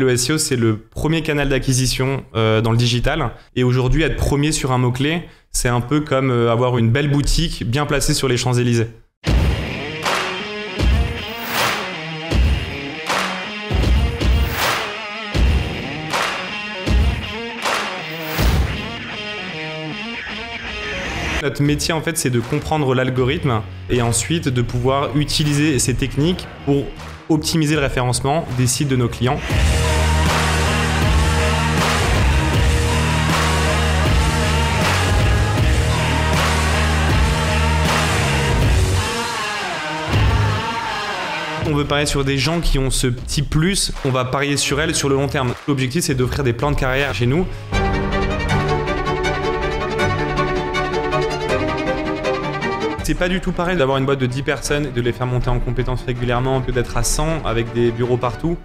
Le SEO, c'est le premier canal d'acquisition euh, dans le digital. Et aujourd'hui, être premier sur un mot-clé, c'est un peu comme euh, avoir une belle boutique bien placée sur les Champs-Élysées. Notre métier en fait c'est de comprendre l'algorithme et ensuite de pouvoir utiliser ces techniques pour optimiser le référencement des sites de nos clients. On veut parier sur des gens qui ont ce petit plus, on va parier sur elles sur le long terme. L'objectif, c'est d'offrir des plans de carrière chez nous. c'est pas du tout pareil d'avoir une boîte de 10 personnes et de les faire monter en compétences régulièrement que d'être à 100 avec des bureaux partout.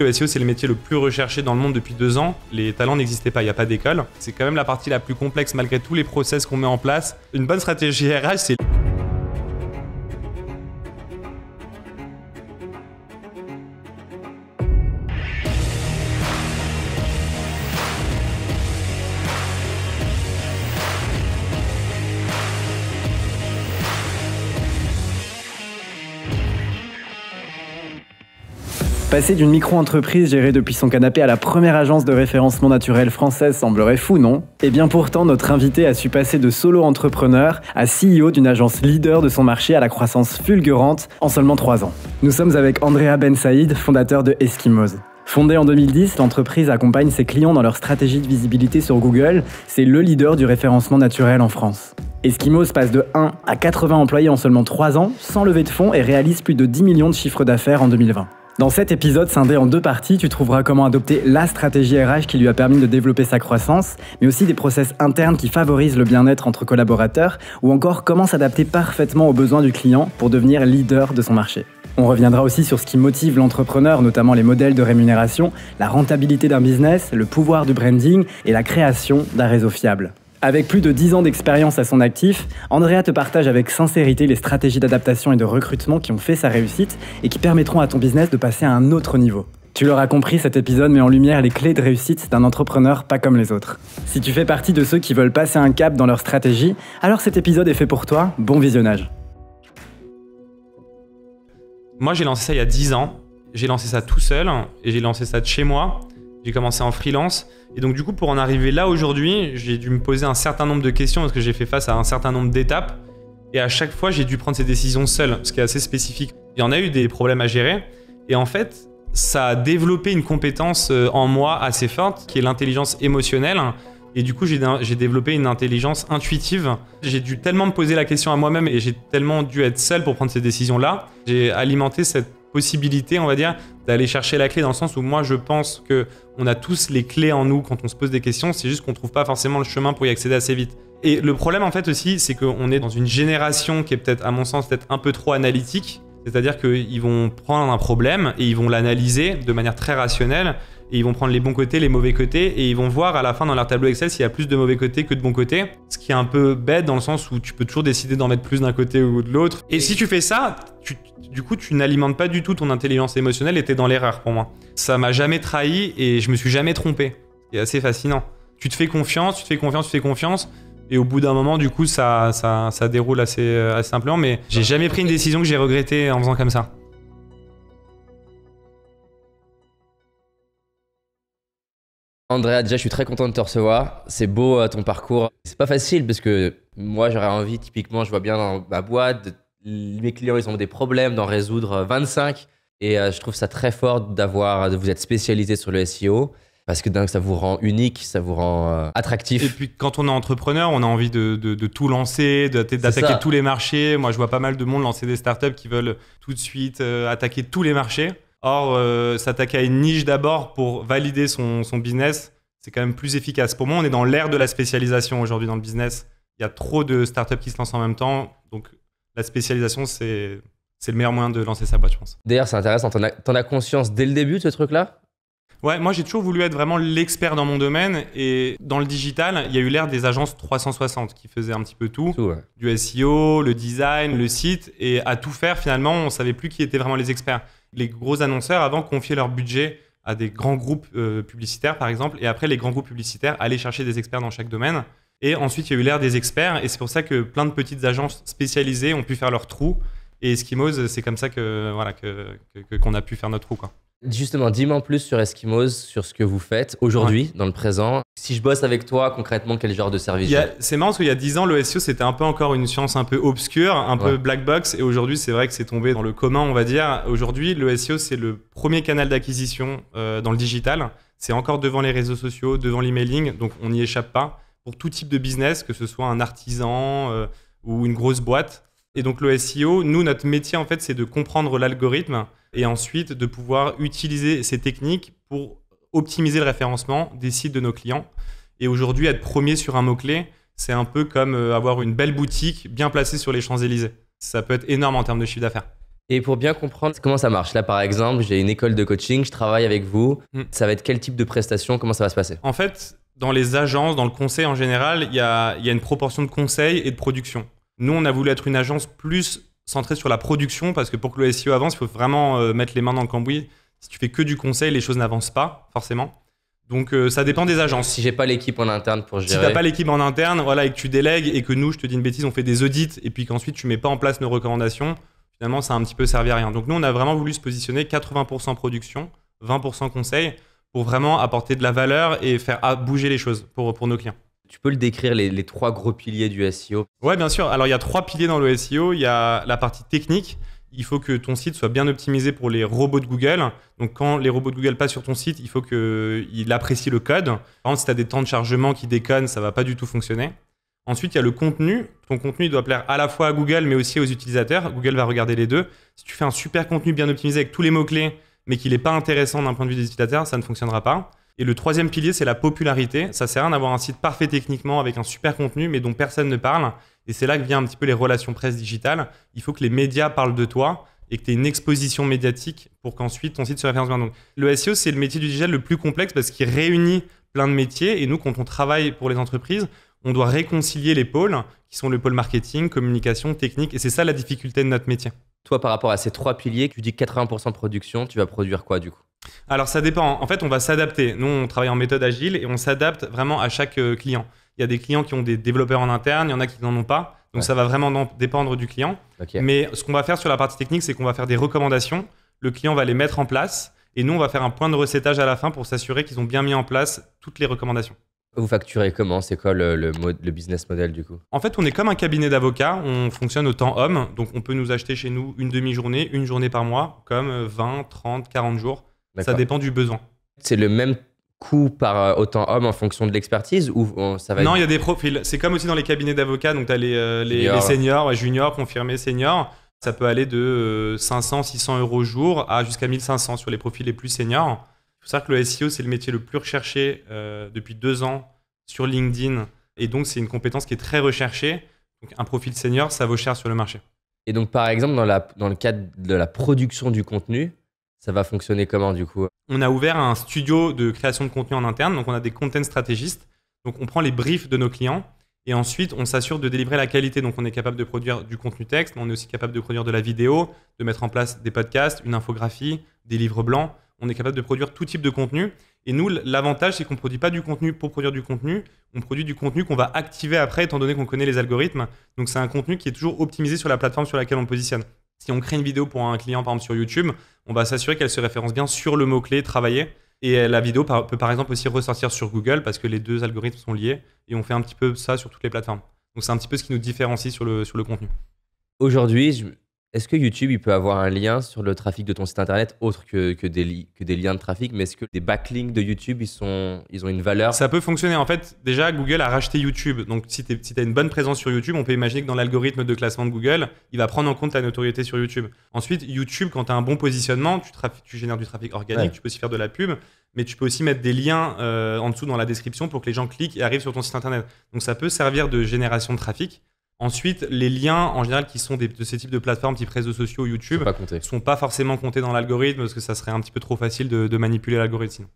Le SEO, c'est le métier le plus recherché dans le monde depuis deux ans. Les talents n'existaient pas, il n'y a pas d'école. C'est quand même la partie la plus complexe malgré tous les process qu'on met en place. Une bonne stratégie RH, c'est Passer d'une micro-entreprise gérée depuis son canapé à la première agence de référencement naturel française semblerait fou, non Et eh bien pourtant, notre invité a su passer de solo entrepreneur à CEO d'une agence leader de son marché à la croissance fulgurante en seulement 3 ans. Nous sommes avec Andrea Ben Saïd, fondateur de Eskimos. Fondée en 2010, l'entreprise accompagne ses clients dans leur stratégie de visibilité sur Google. C'est le leader du référencement naturel en France. Eskimos passe de 1 à 80 employés en seulement 3 ans, sans lever de fonds et réalise plus de 10 millions de chiffres d'affaires en 2020. Dans cet épisode scindé en deux parties, tu trouveras comment adopter la stratégie RH qui lui a permis de développer sa croissance, mais aussi des process internes qui favorisent le bien-être entre collaborateurs, ou encore comment s'adapter parfaitement aux besoins du client pour devenir leader de son marché. On reviendra aussi sur ce qui motive l'entrepreneur, notamment les modèles de rémunération, la rentabilité d'un business, le pouvoir du branding et la création d'un réseau fiable. Avec plus de 10 ans d'expérience à son actif, Andrea te partage avec sincérité les stratégies d'adaptation et de recrutement qui ont fait sa réussite et qui permettront à ton business de passer à un autre niveau. Tu l'auras compris, cet épisode met en lumière les clés de réussite d'un entrepreneur pas comme les autres. Si tu fais partie de ceux qui veulent passer un cap dans leur stratégie, alors cet épisode est fait pour toi, bon visionnage. Moi j'ai lancé ça il y a 10 ans, j'ai lancé ça tout seul et j'ai lancé ça de chez moi j'ai commencé en freelance. Et donc, du coup, pour en arriver là aujourd'hui, j'ai dû me poser un certain nombre de questions parce que j'ai fait face à un certain nombre d'étapes. Et à chaque fois, j'ai dû prendre ces décisions seul, ce qui est assez spécifique. Il y en a eu des problèmes à gérer. Et en fait, ça a développé une compétence euh, en moi assez forte, qui est l'intelligence émotionnelle. Et du coup, j'ai développé une intelligence intuitive. J'ai dû tellement me poser la question à moi-même et j'ai tellement dû être seul pour prendre ces décisions-là. J'ai alimenté cette possibilité, on va dire, d'aller chercher la clé dans le sens où moi je pense que on a tous les clés en nous quand on se pose des questions, c'est juste qu'on trouve pas forcément le chemin pour y accéder assez vite. Et le problème en fait aussi, c'est qu'on est dans une génération qui est peut-être, à mon sens, peut-être un peu trop analytique c'est-à-dire qu'ils vont prendre un problème et ils vont l'analyser de manière très rationnelle et ils vont prendre les bons côtés, les mauvais côtés, et ils vont voir à la fin dans leur tableau Excel s'il y a plus de mauvais côtés que de bons côtés. Ce qui est un peu bête dans le sens où tu peux toujours décider d'en mettre plus d'un côté ou de l'autre. Et si tu fais ça, du coup, tu n'alimentes pas du tout ton intelligence émotionnelle et t'es dans l'erreur pour moi. Ça m'a jamais trahi et je me suis jamais trompé. C'est assez fascinant. Tu te fais confiance, tu te fais confiance, tu te fais confiance et au bout d'un moment, du coup, ça, déroule assez, euh, assez simplement. Mais j'ai jamais pris une décision que j'ai regrettée en faisant comme ça. Andrea, déjà, je suis très content de te recevoir. C'est beau euh, ton parcours. C'est pas facile parce que moi, j'aurais envie, typiquement, je vois bien dans ma boîte, mes clients, ils ont des problèmes d'en résoudre 25. Euh, Et je trouve ça très fort d'avoir, de vous être spécialisé sur le SEO parce que ça vous rend unique, ça vous rend euh, attractif. Et puis quand on est entrepreneur, on a envie de, tout lancer, d'attaquer tous les marchés. Moi, je vois pas mal de monde lancer des startups qui veulent tout de suite euh, attaquer tous les marchés. Or, euh, s'attaquer à une niche d'abord pour valider son, business, c'est quand même plus efficace. Pour moi, on est dans l'ère de la spécialisation aujourd'hui dans le business. Il y a trop de startups qui se lancent en même temps. Donc, la spécialisation, c'est le meilleur moyen de lancer sa boîte, je pense. D'ailleurs, c'est intéressant. T'en as, as conscience dès le début de ce truc-là Ouais, moi j'ai toujours voulu être vraiment l'expert dans mon domaine et dans le digital, il y a eu l'ère des agences 360 qui faisaient un petit peu tout, du SEO, le design, le site et à tout faire finalement, on savait plus qui étaient vraiment les experts. Les gros annonceurs avant confiaient leur budget à des grands groupes euh, publicitaires par exemple et après les grands groupes publicitaires allaient chercher des experts dans chaque domaine et ensuite il y a eu l'ère des experts et c'est pour ça que plein de petites agences spécialisées ont pu faire leur trou et m'ose, c'est comme ça que voilà que qu'on a pu faire notre trou quoi. Justement, dis-moi plus sur Eskimos, sur ce que vous faites aujourd'hui, dans le présent. Si je bosse avec toi, concrètement, quel genre de service C'est marrant parce qu'il y a 10 ans, le e c'était un peu encore une science un peu obscure, un peu black box. Et aujourd'hui, c'est vrai que c'est tombé dans le commun, on va dire. Aujourd'hui, le SEO, c'est le premier canal d'acquisition euh, dans le digital. C'est encore devant les réseaux sociaux, devant l'emailing. Donc, on n'y échappe pas. Pour tout type de business, que ce soit un artisan euh, ou une grosse boîte. Et donc, le SEO, nous, notre métier, en fait, c'est de comprendre l'algorithme et ensuite de pouvoir utiliser ces techniques pour optimiser le référencement des sites de nos clients. Et aujourd'hui, être premier sur un mot-clé, c'est un peu comme euh, avoir une belle boutique bien placée sur les Champs-Élysées. Ça peut être énorme en termes de chiffre d'affaires. Et pour bien comprendre comment ça marche, là par exemple, j'ai une école de coaching, je travaille avec vous, hmm. ça va être quel type de prestation, comment ça va se passer En fait, dans les agences, dans le conseil en général, il y a, y a une proportion de conseil et de production. Nous, on a voulu être une agence plus centré sur la production parce que pour que le SEO avance, il faut vraiment euh, mettre les mains dans le cambouis. Si tu fais que du conseil, les choses n'avancent pas forcément. Donc euh, ça dépend des agences. Si j'ai pas l'équipe en interne pour gérer. Si t'as pas l'équipe en interne, voilà, et que tu délègues et que nous, je te dis une bêtise, on fait des audits et puis qu'ensuite tu mets pas en place nos recommandations, finalement ça a un petit peu servi à rien. Donc nous, on a vraiment voulu se positionner 80% production, 20% conseil pour vraiment apporter de la valeur et faire bouger les choses pour, pour nos clients. Tu peux le décrire, les, trois gros piliers du SEO Ouais, bien sûr. Alors, il y a trois piliers dans le SEO. Il y a la partie technique. Il faut que ton site soit bien optimisé pour les robots de Google. Donc, quand les robots de Google passent sur ton site, il faut qu'ils apprécient le code. Par exemple, si tu as des temps de chargement qui déconnent, ça va pas du tout fonctionner. Ensuite, il y a le contenu. Ton contenu doit plaire à la fois à Google, mais aussi aux utilisateurs. Google va regarder les deux. Si tu fais un super contenu bien optimisé avec tous les mots-clés, mais qu'il n'est pas intéressant d'un point de vue des utilisateurs, ça ne fonctionnera pas. Et le troisième pilier, c'est la popularité. Ça sert à rien d'avoir un site parfait techniquement avec un super contenu, mais dont personne ne parle. Et c'est là que vient un petit peu les relations presse digitales. Il faut que les médias parlent de toi et que tu aies une exposition médiatique pour qu'ensuite ton site se référence bien. Donc, le SEO, c'est le métier du digital le plus complexe parce qu'il réunit plein de métiers. Et nous, quand on travaille pour les entreprises, on doit réconcilier les pôles qui sont le pôle marketing, communication, technique. Et c'est ça la difficulté de notre métier. Toi, par rapport à ces trois piliers, tu dis 80% de production, tu vas produire quoi du coup Alors ça dépend. En fait, on va s'adapter. Nous, on travaille en méthode agile et on s'adapte vraiment à chaque euh, client. Il y a des clients qui ont des développeurs en interne, il y en a qui n'en ont pas. Donc ça va vraiment dépendre du client. Mais ce qu'on va faire sur la partie technique, c'est qu'on va faire des recommandations. Le client va les mettre en place. Et nous, on va faire un point de recettage à la fin pour s'assurer qu'ils ont bien mis en place toutes les recommandations. Vous facturez comment C'est quoi le, business model du coup En fait, on est comme un cabinet d'avocats, on fonctionne au temps homme, donc on peut nous acheter chez nous une demi-journée, une journée par mois, comme 20, 30, 40 jours. Ça dépend du besoin. C'est le même coût par euh, autant homme en fonction de l'expertise ou ça va Non, il y a des profils. C'est comme aussi dans les cabinets d'avocats, donc tu as euh, les, seniors, juniors, confirmés, seniors. Ça peut aller de 500, euh, 600 euros jour à jusqu'à 1500 sur les profils les plus seniors. Il faut savoir que le SEO, c'est le métier le plus recherché euh, depuis deux ans sur LinkedIn. Et donc, c'est une compétence qui est très recherchée. Donc, un profil senior, ça vaut cher sur le marché. Et donc, par exemple, dans, le cadre de la production du contenu, ça va fonctionner comment du coup On a ouvert un studio de création de contenu en interne. Donc, on a des content stratégistes. Donc, on prend les briefs de nos clients. Et ensuite, on s'assure de délivrer la qualité. Donc, on est capable de produire du contenu texte, on est aussi capable de produire de la vidéo, de mettre en place des podcasts, une infographie, des livres blancs on est capable de produire tout type de contenu. Et nous, l'avantage, c'est qu'on ne produit pas du contenu pour produire du contenu, on produit du contenu qu'on va activer après, étant donné qu'on connaît les algorithmes. Donc c'est un contenu qui est toujours optimisé sur la plateforme sur laquelle on positionne. Si on crée une vidéo pour un client, par exemple sur YouTube, on va s'assurer qu'elle se référence bien sur le mot-clé travaillé Et euh, la vidéo peut par exemple aussi ressortir sur Google parce que les deux algorithmes sont liés et on fait un petit peu ça sur toutes les plateformes. Donc c'est un petit peu ce qui nous différencie sur le, sur le contenu. Aujourd'hui, est-ce que YouTube, il peut avoir un lien sur le trafic de ton site internet autre que, des, liens de trafic Mais est-ce que des backlinks de YouTube, ils, sont, ont une valeur Ça peut fonctionner. En fait, déjà, Google a racheté YouTube. Donc, si tu as une bonne présence sur YouTube, on peut imaginer que dans l'algorithme de classement de Google, il va prendre en compte ta notoriété sur YouTube. Ensuite, YouTube, quand tu as un bon positionnement, tu, génères du trafic organique, tu peux aussi faire de la pub, mais tu peux aussi mettre des liens euh, en dessous dans la description pour que les gens cliquent et arrivent sur ton site internet. Donc, ça peut servir de génération de trafic. Ensuite, les liens en général qui sont de ces types de plateformes type réseaux sociaux, YouTube, ne sont pas forcément comptés dans l'algorithme parce que ça serait un petit peu trop facile de, manipuler l'algorithme sinon.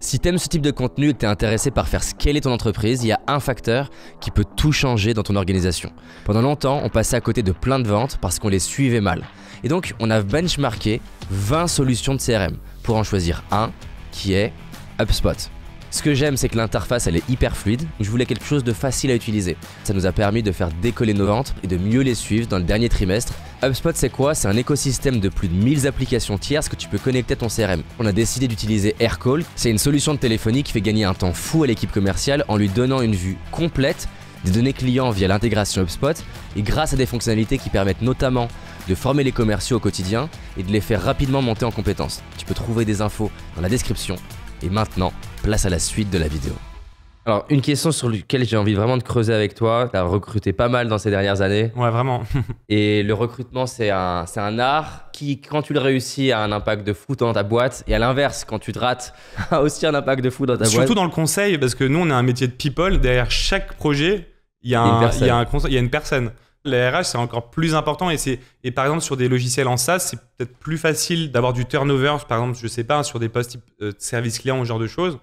Si t'aimes ce type de contenu et t'es intéressé par faire scaler ton entreprise, il y a un facteur qui peut tout changer dans ton organisation. Pendant longtemps, on passait à côté de plein de ventes parce qu'on les suivait mal. Et donc, on a benchmarké 20 solutions de CRM pour en choisir un qui est UpSpot ». Ce que j'aime, c'est que l'interface, elle est hyper fluide. Je voulais quelque chose de facile à utiliser. Ça nous a permis de faire décoller nos ventes et de mieux les suivre dans le dernier trimestre. HubSpot, c'est quoi C'est un écosystème de plus de 1000 applications tierces que tu peux connecter à ton CRM. On a décidé d'utiliser AirCall. C'est une solution de téléphonie qui fait gagner un temps fou à l'équipe commerciale en lui donnant une vue complète des données clients via l'intégration HubSpot et grâce à des fonctionnalités qui permettent notamment de former les commerciaux au quotidien et de les faire rapidement monter en compétences. Tu peux trouver des infos dans la description et maintenant, place à la suite de la vidéo. Alors, une question sur laquelle j'ai envie vraiment de creuser avec toi. Tu as recruté pas mal dans ces dernières années. Ouais, vraiment. et le recrutement, c'est un, c'est un art qui, quand tu le réussis, a un impact de fou dans ta boîte. Et à l'inverse, quand tu te rates, a aussi un impact de fou dans ta boîte. Surtout dans le conseil, parce que nous, on a un métier de people. Derrière chaque projet, il y a, il y a une personne. La RH, c'est encore plus important. Et, c'est, et par exemple, sur des logiciels en SaaS, c'est peut-être plus facile d'avoir du turnover, par exemple, je sais pas, sur des postes type euh, service client ou ce genre de choses.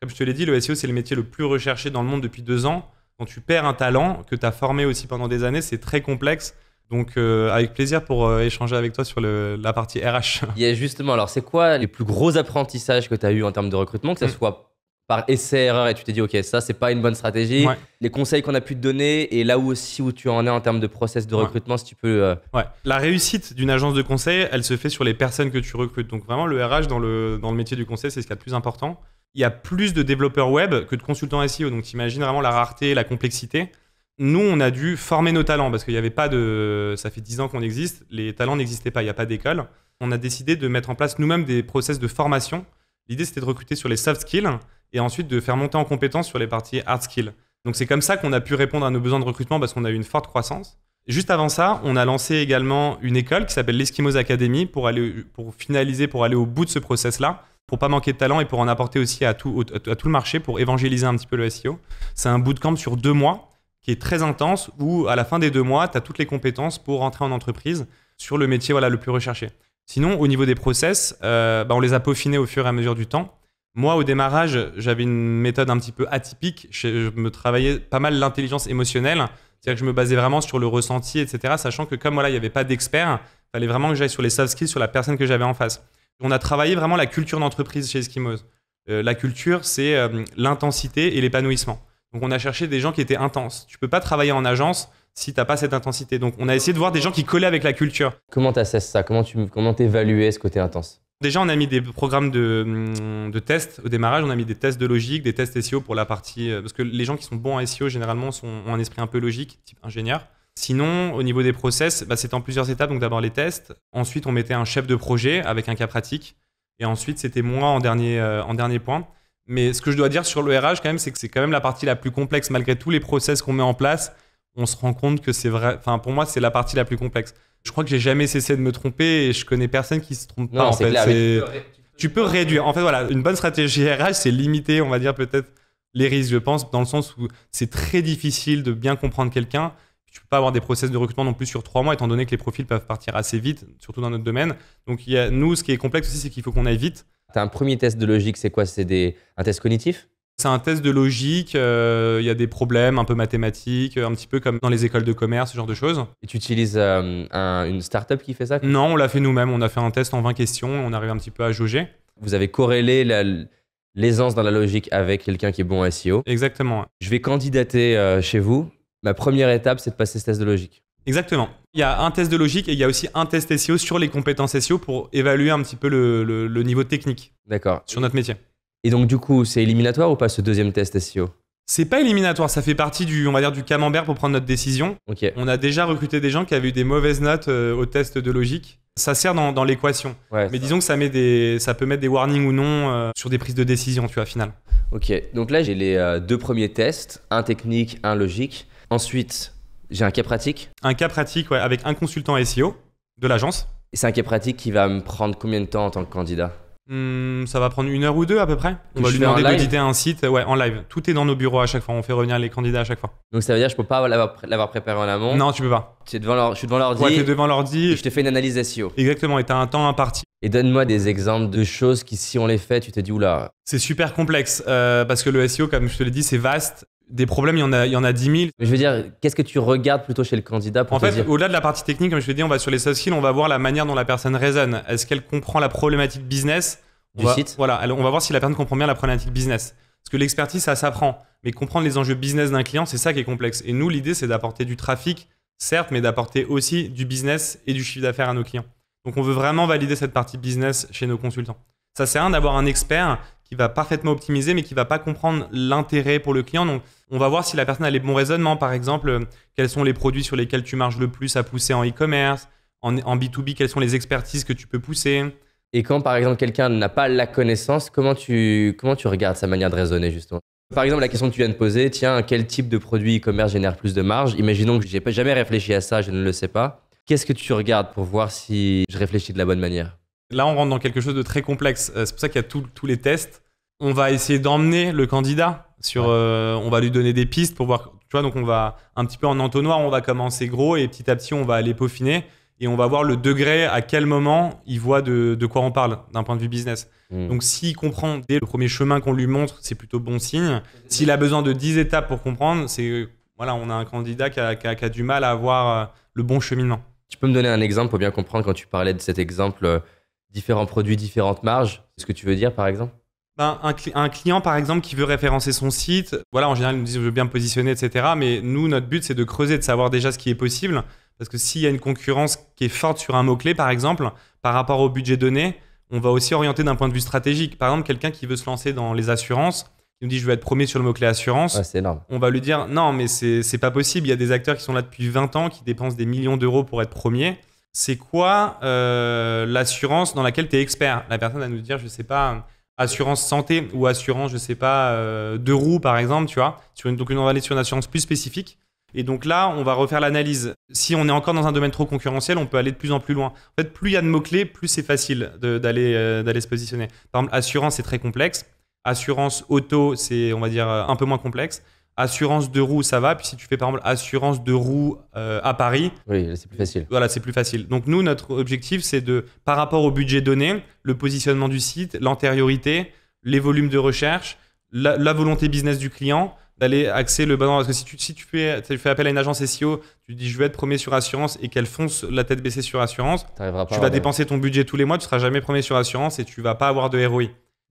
Comme je te l'ai dit, le SEO, c'est le métier le plus recherché dans le monde depuis deux ans. Quand tu perds un talent que tu as formé aussi pendant des années, c'est très complexe. Donc, euh, avec plaisir pour euh, échanger avec toi sur la partie RH. Il y a justement, alors, c'est quoi les plus gros apprentissages que tu as eu en termes de recrutement, que ce mm. soit par essai-erreur et tu t'es dit, OK, ça, c'est pas une bonne stratégie. Les conseils qu'on a pu te donner et là où aussi où tu en es en termes de process de recrutement, si tu peux. Euh, la réussite d'une agence de conseil, elle se fait sur les personnes que tu recrutes. Donc vraiment, le RH dans le, dans le métier du conseil, c'est ce qu'il y a de plus important. Il y a plus de développeurs web que de consultants SEO. Donc imagines vraiment la rareté, la complexité. Nous, on a dû former nos talents parce qu'il n'y avait pas de. Ça fait 10 ans qu'on existe, les talents n'existaient pas, il n'y a pas d'école. On a décidé de mettre en place nous-mêmes des process de formation. L'idée, c'était de recruter sur les soft skills et ensuite de faire monter en compétence sur les parties hard skills. Donc c'est comme ça qu'on a pu répondre à nos besoins de recrutement parce qu'on a eu une forte croissance. Juste avant ça, on a lancé également une école qui s'appelle l'Eskimos Academy pour, aller, pour finaliser, pour aller au bout de ce process-là, pour pas manquer de talent et pour en apporter aussi à tout, à tout le marché, pour évangéliser un petit peu le SEO. C'est un bootcamp sur deux mois qui est très intense où à la fin des deux mois, tu as toutes les compétences pour rentrer en entreprise sur le métier voilà, le plus recherché. Sinon, au niveau des process, euh, bah, on les a peaufinés au fur et à mesure du temps. Moi, au démarrage, j'avais une méthode un petit peu atypique. Je, me travaillais pas mal l'intelligence émotionnelle. C'est-à-dire que je me basais vraiment sur le ressenti, etc. Sachant que comme voilà, il n'y avait pas d'experts, il fallait vraiment que j'aille sur les soft skills, sur la personne que j'avais en face. On a travaillé vraiment la culture d'entreprise chez Eskimos. Euh, la culture, c'est euh, l'intensité et l'épanouissement. Donc on a cherché des gens qui étaient intenses. Tu peux pas travailler en agence si t'as pas cette intensité. Donc on a essayé de voir des gens qui collaient avec la culture. Comment tu assesses ça Comment tu comment évaluais ce côté intense Déjà, on a mis des programmes de, hum, de, tests au démarrage. On a mis des tests de logique, des tests SEO pour la partie. Euh, parce que les gens qui sont bons en SEO, généralement, ont un esprit un peu logique, type ingénieur. Sinon, au niveau des process, bah, c'est en plusieurs étapes. Donc, d'abord les tests. Ensuite, on mettait un chef de projet avec un cas pratique. Et ensuite, c'était moi en dernier, euh, en dernier point. Mais ce que je dois dire sur le RH, quand même, c'est que c'est quand même la partie la plus complexe, malgré tous les process qu'on met en place on se rend compte que c'est vrai. Enfin, pour moi, c'est la partie la plus complexe. Je crois que j'ai jamais cessé de me tromper et je connais personne qui se trompe pas. En fait, clair, tu, peux réduire. En fait, voilà, une bonne stratégie RH, c'est limiter, on va dire peut-être les risques, je pense, dans le sens où c'est très difficile de bien comprendre quelqu'un. Tu peux pas avoir des process de recrutement non plus sur trois mois, étant donné que les profils peuvent partir assez vite, surtout dans notre domaine. Donc, il y a, nous, ce qui est complexe aussi, c'est qu'il faut qu'on aille vite. as un premier test de logique, c'est quoi C'est un test cognitif c'est un test de logique, euh, il y a des problèmes un peu mathématiques, un petit peu comme dans les écoles de commerce, ce genre de choses. Et tu utilises euh, une startup qui fait ça Non, on l'a fait nous-mêmes, on a fait un test en 20 questions, on arrive un petit peu à jauger. Vous avez corrélé l'aisance dans la logique avec quelqu'un qui est bon en SEO. Exactement. Je vais candidater euh, chez vous. Ma première étape, c'est de passer ce test de logique. Exactement. Il y a un test de logique et il y a aussi un test SEO sur les compétences SEO pour évaluer un petit peu le niveau technique. D'accord. Sur notre métier. Et donc, du coup, c'est éliminatoire ou pas ce deuxième test SEO c'est pas éliminatoire, ça fait partie du, on va dire, du camembert pour prendre notre décision. On a déjà recruté des gens qui avaient eu des mauvaises notes euh, au test de logique. Ça sert dans, l'équation. Mais disons que ça, met des, ça peut mettre des warnings ou non euh, sur des prises de décision, tu vois, final. Ok, donc là j'ai les euh, deux premiers tests, un technique, un logique. Ensuite, j'ai un cas pratique. Un cas pratique, ouais, avec un consultant SEO de l'agence. Et c'est un cas pratique qui va me prendre combien de temps en tant que candidat Hmm, ça va prendre une heure ou deux à peu près. On va lui demander d'éditer un site ouais, en live. Tout est dans nos bureaux à chaque fois. On fait revenir les candidats à chaque fois. Donc ça veut dire que je peux pas l'avoir préparé en amont. Non, tu peux pas. Tu es devant leur, je suis devant l'ordi. Ouais, Je te fais une analyse SEO. Exactement, et tu as un temps imparti. Et donne-moi des exemples de choses qui, si on les fait, tu te dis oula. C'est super complexe euh, parce que le SEO, comme je te l'ai dit, c'est vaste des problèmes, il y en a, il y en a 10 000. je veux dire, qu'est-ce que tu regardes plutôt chez le candidat En fait, au-delà de la partie technique, comme je l'ai dit, on va sur les soft skills, on va voir la manière dont la personne raisonne. Est-ce qu'elle comprend la problématique business du site Voilà, on va voir si la personne comprend bien la problématique business. Parce que l'expertise, ça s'apprend. Mais comprendre les enjeux business d'un client, c'est ça qui est complexe. Et nous, l'idée, c'est d'apporter du trafic, certes, mais d'apporter aussi du business et du chiffre d'affaires à nos clients. Donc, on veut vraiment valider cette partie business chez nos consultants. Ça sert à rien d'avoir un expert qui va parfaitement optimiser, mais qui va pas comprendre l'intérêt pour le client. Donc, on va voir si la personne a les bons raisonnements. Par exemple, euh, quels sont les produits sur lesquels tu marches le plus à pousser en e-commerce, en, B2B, quelles sont les expertises que tu peux pousser. Et quand, par exemple, quelqu'un n'a pas la connaissance, comment tu, comment tu regardes sa manière de raisonner, justement Par exemple, la question que tu viens de poser, tiens, quel type de produit e-commerce génère plus de marge Imaginons que je n'ai jamais réfléchi à ça, je ne le sais pas. Qu'est-ce que tu regardes pour voir si je réfléchis de la bonne manière Là, on rentre dans quelque chose de très complexe. Euh, c'est pour ça qu'il y a tous les tests. On va essayer d'emmener le candidat sur. Euh, on va lui donner des pistes pour voir. Tu vois, donc on va un petit peu en entonnoir. On va commencer gros et petit à petit, on va aller peaufiner et on va voir le degré à quel moment il voit de, quoi on parle d'un point de vue business. Hmm. Donc s'il comprend dès le premier chemin qu'on lui montre, c'est plutôt bon signe. S'il a besoin de 10 étapes pour comprendre, c'est voilà, on a un candidat qui a, qui a, du mal à avoir euh, le bon cheminement. Tu peux me donner un exemple pour bien comprendre quand tu parlais de cet exemple différents produits, différentes marges C'est ce que tu veux dire, par exemple ben, un, client, par exemple, qui veut référencer son site, voilà, en général, il nous dit je veux bien me positionner, etc. Mais nous, notre but, c'est de creuser, de savoir déjà ce qui est possible. Parce que s'il y a une concurrence qui est forte sur un mot-clé, par exemple, par rapport au budget donné, on va aussi orienter d'un point de vue stratégique. Par exemple, quelqu'un qui veut se lancer dans les assurances, qui nous dit je veux être premier sur le mot-clé assurance, c'est on va lui dire non, mais c'est, c'est pas possible. Il y a des acteurs qui sont là depuis 20 ans, qui dépensent des millions d'euros pour être premier c'est quoi euh, l'assurance dans laquelle tu es expert La personne va nous dire, je ne sais pas, assurance santé ou assurance, je ne sais pas, euh, de roues par exemple, tu vois. donc on va aller sur une assurance plus spécifique. Et donc là, on va refaire l'analyse. Si on est encore dans un domaine trop concurrentiel, on peut aller de plus en plus loin. En fait, plus il y a de mots-clés, plus c'est facile d'aller euh, d'aller se positionner. Par exemple, assurance, c'est très complexe. Assurance auto, c'est, on va dire, un peu moins complexe assurance de roue, ça va. Puis si tu fais par exemple assurance de roue euh, à Paris, c'est plus facile. Voilà, c'est plus facile. Donc nous, notre objectif, c'est de, par rapport au budget donné, le positionnement du site, l'antériorité, les volumes de recherche, la, volonté business du client, d'aller axer le bon. Parce que si tu, fais, appel à une agence SEO, tu dis je vais être premier sur assurance et qu'elle fonce la tête baissée sur assurance, tu vas dépenser ton budget tous les mois, tu seras jamais premier sur assurance et tu vas pas avoir de ROI.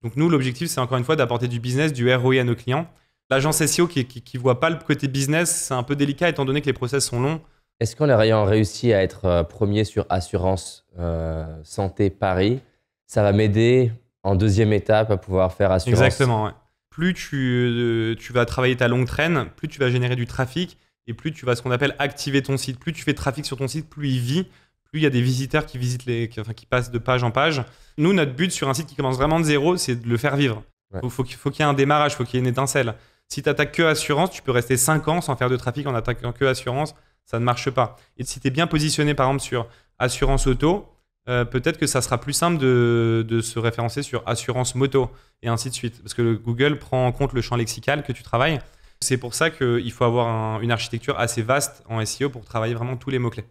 Donc nous, l'objectif, c'est encore une fois d'apporter du business, du ROI à nos clients l'agence SEO qui, qui, voit pas le côté business, c'est un peu délicat étant donné que les process sont longs. Est-ce qu'en ayant réussi à être euh, premier sur assurance euh, santé Paris, ça va m'aider en deuxième étape à pouvoir faire assurance Exactement. Plus euh, tu, vas travailler ta longue traîne, plus tu vas générer du trafic et plus tu vas ce qu'on appelle activer ton site. Plus tu fais trafic sur ton site, plus il vit, plus il y a des visiteurs qui visitent les, qui, enfin, qui passent de page en page. Nous, notre but sur un site qui commence vraiment de zéro, c'est de le faire vivre. Faut, il faut qu'il y ait un démarrage, il faut qu'il y ait une étincelle. Si tu attaques que assurance, tu peux rester 5 ans sans faire de trafic en attaquant que assurance. Ça ne marche pas. Et si tu es bien positionné, par exemple, sur assurance auto, euh, peut-être que ça sera plus simple de, se référencer sur assurance moto et ainsi de suite. Parce que Google prend en compte le champ lexical que tu travailles. C'est pour ça qu'il faut avoir une architecture assez vaste en SEO pour travailler vraiment tous les mots-clés.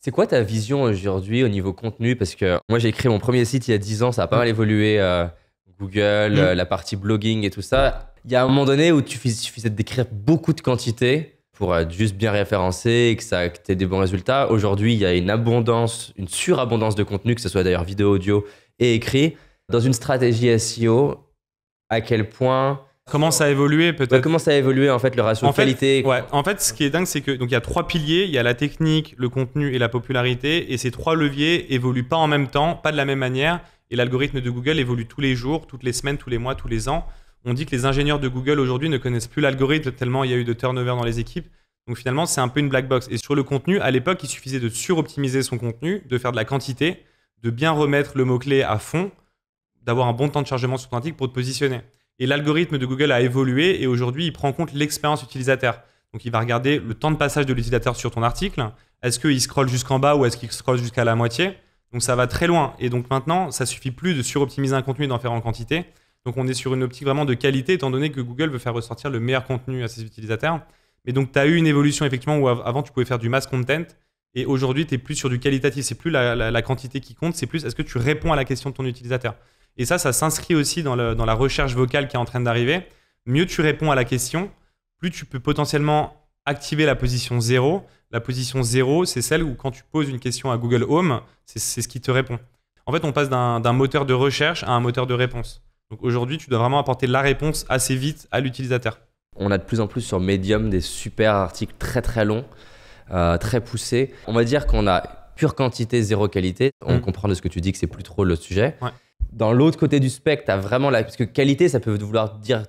C'est quoi ta vision aujourd'hui au niveau contenu Parce que moi, j'ai créé mon premier site il y a 10 ans, ça a pas mal mm. évolué. Euh, Google, mm. euh, la partie blogging et tout ça. Il y a un moment donné où tu suffisait décrire beaucoup de quantités pour être euh, juste bien référencé et que ça que des bons résultats. Aujourd'hui, il y a une abondance, une surabondance de contenu, que ce soit d'ailleurs vidéo, audio et écrit. Dans une stratégie SEO, à quel point Comment ça a évolué bah, peut-être Comment ça a évolué en fait le ratio qualité ouais. En fait, ce qui est dingue, c'est que donc il y a trois piliers, il y a la technique, le contenu et la popularité, et ces trois leviers évoluent pas en même temps, pas de la même manière, et l'algorithme de Google évolue tous les jours, toutes les semaines, tous les mois, tous les ans. On dit que les ingénieurs de Google aujourd'hui ne connaissent plus l'algorithme tellement il y a eu de turnover dans les équipes. Donc finalement, c'est un peu une black box. Et sur le contenu, à l'époque, il suffisait de suroptimiser son contenu, de faire de la quantité, de bien remettre le mot-clé à fond, d'avoir un bon temps de chargement sur ton pour te positionner. Et l'algorithme de Google a évolué et aujourd'hui, il prend en compte l'expérience utilisateur. Donc il va regarder le temps de passage de l'utilisateur sur ton article. Est-ce qu'il scrolle jusqu'en bas ou est-ce qu'il scrolle jusqu'à la moitié Donc ça va très loin. Et donc maintenant, ça suffit plus de suroptimiser un contenu et d'en faire en quantité. Donc on est sur une optique vraiment de qualité, étant donné que Google veut faire ressortir le meilleur contenu à ses utilisateurs. Mais donc tu as eu une évolution effectivement où avant tu pouvais faire du mass content, et aujourd'hui tu es plus sur du qualitatif, c'est plus la, quantité qui compte, c'est plus est-ce que tu réponds à la question de ton utilisateur. Et ça, ça s'inscrit aussi dans, dans la recherche vocale qui est en train d'arriver. Mieux tu réponds à la question, plus tu peux potentiellement activer la position 0. La position 0, c'est celle où quand tu poses une question à Google Home, c'est ce qui te répond. En fait, on passe d'un moteur de recherche à un moteur de réponse. Donc aujourd'hui, tu dois vraiment apporter la réponse assez vite à l'utilisateur. On a de plus en plus sur Medium des super articles très très longs, euh, très poussés. On va dire qu'on a pure quantité, zéro qualité. On mm. comprend de ce que tu dis que c'est plus trop le sujet. Dans l'autre côté du spectre, as vraiment la... parce que qualité, ça peut vouloir dire